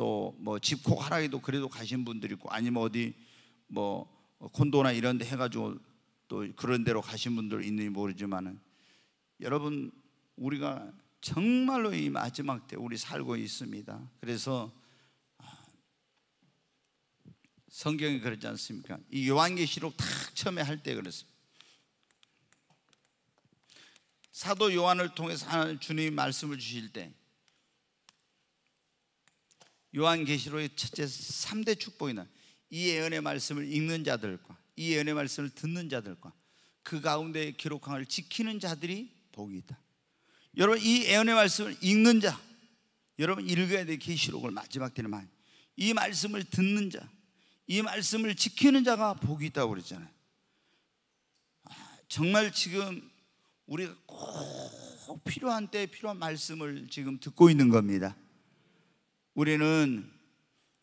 또뭐 집콕 하라에도 그래도 가신 분들 있고 아니면 어디 뭐 콘도나 이런 데 해가지고 또 그런 데로 가신 분들 있는지 모르지만 여러분 우리가 정말로 이 마지막 때 우리 살고 있습니다. 그래서 아, 성경이 그러지 않습니까? 이 요한계시록 탁 처음에 할 때 그랬습니다. 사도 요한을 통해서 하나님 주님 말씀을 주실 때 요한계시록의 첫째 3대 축복이나 이 예언의 말씀을 읽는 자들과 이 예언의 말씀을 듣는 자들과 그 가운데 기록한 을 지키는 자들이 복이 있다. 여러분 이 예언의 말씀을 읽는 자, 여러분 읽어야 될 계시록을 마지막 때는 많이 이 말씀을 듣는 자, 이 말씀을 지키는 자가 복이 있다고 그랬잖아요. 아, 정말 지금 우리가 꼭 필요한 때 필요한 말씀을 지금 듣고 있는 겁니다. 우리는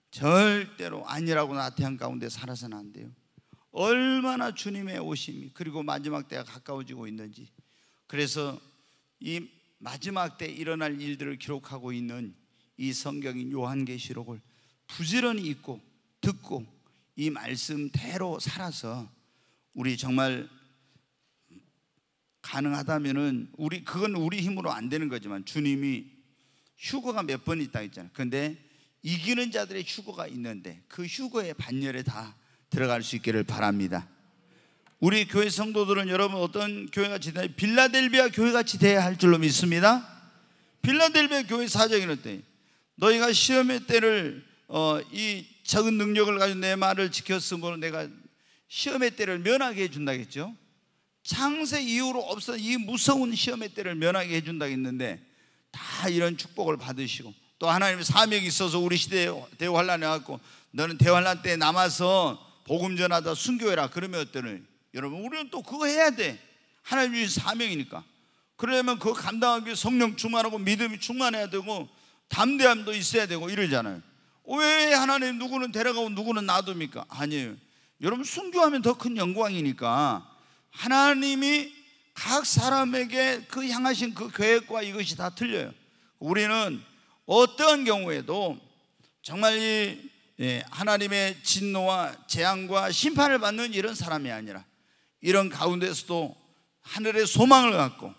절대로 아니라고 나태한 가운데 살아서는 안 돼요. 얼마나 주님의 오심이 그리고 마지막 때가 가까워지고 있는지 그래서 이 마지막 때 일어날 일들을 기록하고 있는 이 성경인 요한계시록을 부지런히 읽고 듣고 이 말씀대로 살아서 우리 정말 가능하다면은 우리 그건 우리 힘으로 안 되는 거지만 주님이 휴거가 몇 번 있다 했잖아요. 근데 이기는 자들의 휴거가 있는데 그 휴거의 반열에 다 들어갈 수 있기를 바랍니다. 우리 교회 성도들은 여러분 어떤 교회가 지나 빌라델비아 교회같이 돼야 할 줄로 믿습니다. 빌라델비아 교회 사정이럴 때 너희가 시험의 때를 어, 이 작은 능력을 가지고 내 말을 지켰으므로 내가 시험의 때를 면하게 해준다겠죠. 창세 이후로 없어 이 무서운 시험의 때를 면하게 해준다겠는데 다 이런 축복을 받으시고 또 하나님의 사명이 있어서 우리 시대에 대환란이 왔고 너는 대환란 때 남아서 복음 전하다 순교해라 그러면 어때요 여러분 우리는 또 그거 해야 돼 하나님 주 사명이니까 그러려면 그거 감당하기 성령 충만하고 믿음이 충만해야 되고 담대함도 있어야 되고 이러잖아요 왜 하나님 누구는 데려가고 누구는 놔둡니까? 아니에요 여러분 순교하면 더 큰 영광이니까 하나님이 각 사람에게 그 향하신 그 계획과 이것이 다 틀려요. 우리는 어떤 경우에도 정말 이 예, 하나님의 진노와 재앙과 심판을 받는 이런 사람이 아니라 이런 가운데서도 하늘의 소망을 갖고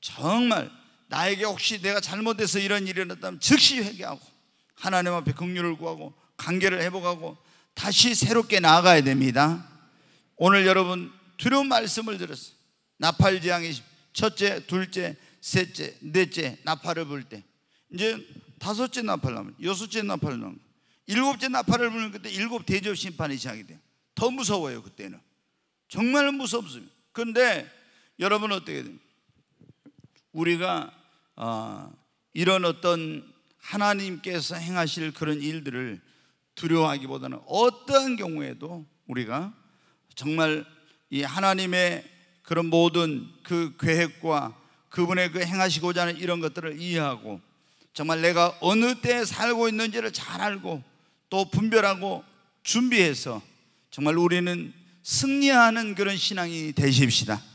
정말 나에게 혹시 내가 잘못해서 이런 일이 일어났다면 즉시 회개하고 하나님 앞에 긍휼을 구하고 관계를 회복하고 다시 새롭게 나아가야 됩니다. 오늘 여러분 두려운 말씀을 들었어요. 나팔 지향이 첫째, 둘째, 셋째, 넷째 나팔을 불 때 이제 다섯째 나팔 나면 여섯째 나팔 나면 일곱째 나팔을 부는 그때 일곱 대접 심판이 시작이 돼요. 더 무서워요 그때는 정말 무섭습니다. 그런데 여러분 어떻게 됩니까? 우리가 어, 이런 어떤 하나님께서 행하실 그런 일들을 두려워하기보다는 어떠한 경우에도 우리가 정말 이 하나님의 그런 모든 그 계획과 그분의 그 행하시고자 하는 이런 것들을 이해하고 정말 내가 어느 때에 살고 있는지를 잘 알고 또 분별하고 준비해서 정말 우리는 승리하는 그런 신앙이 되십시다.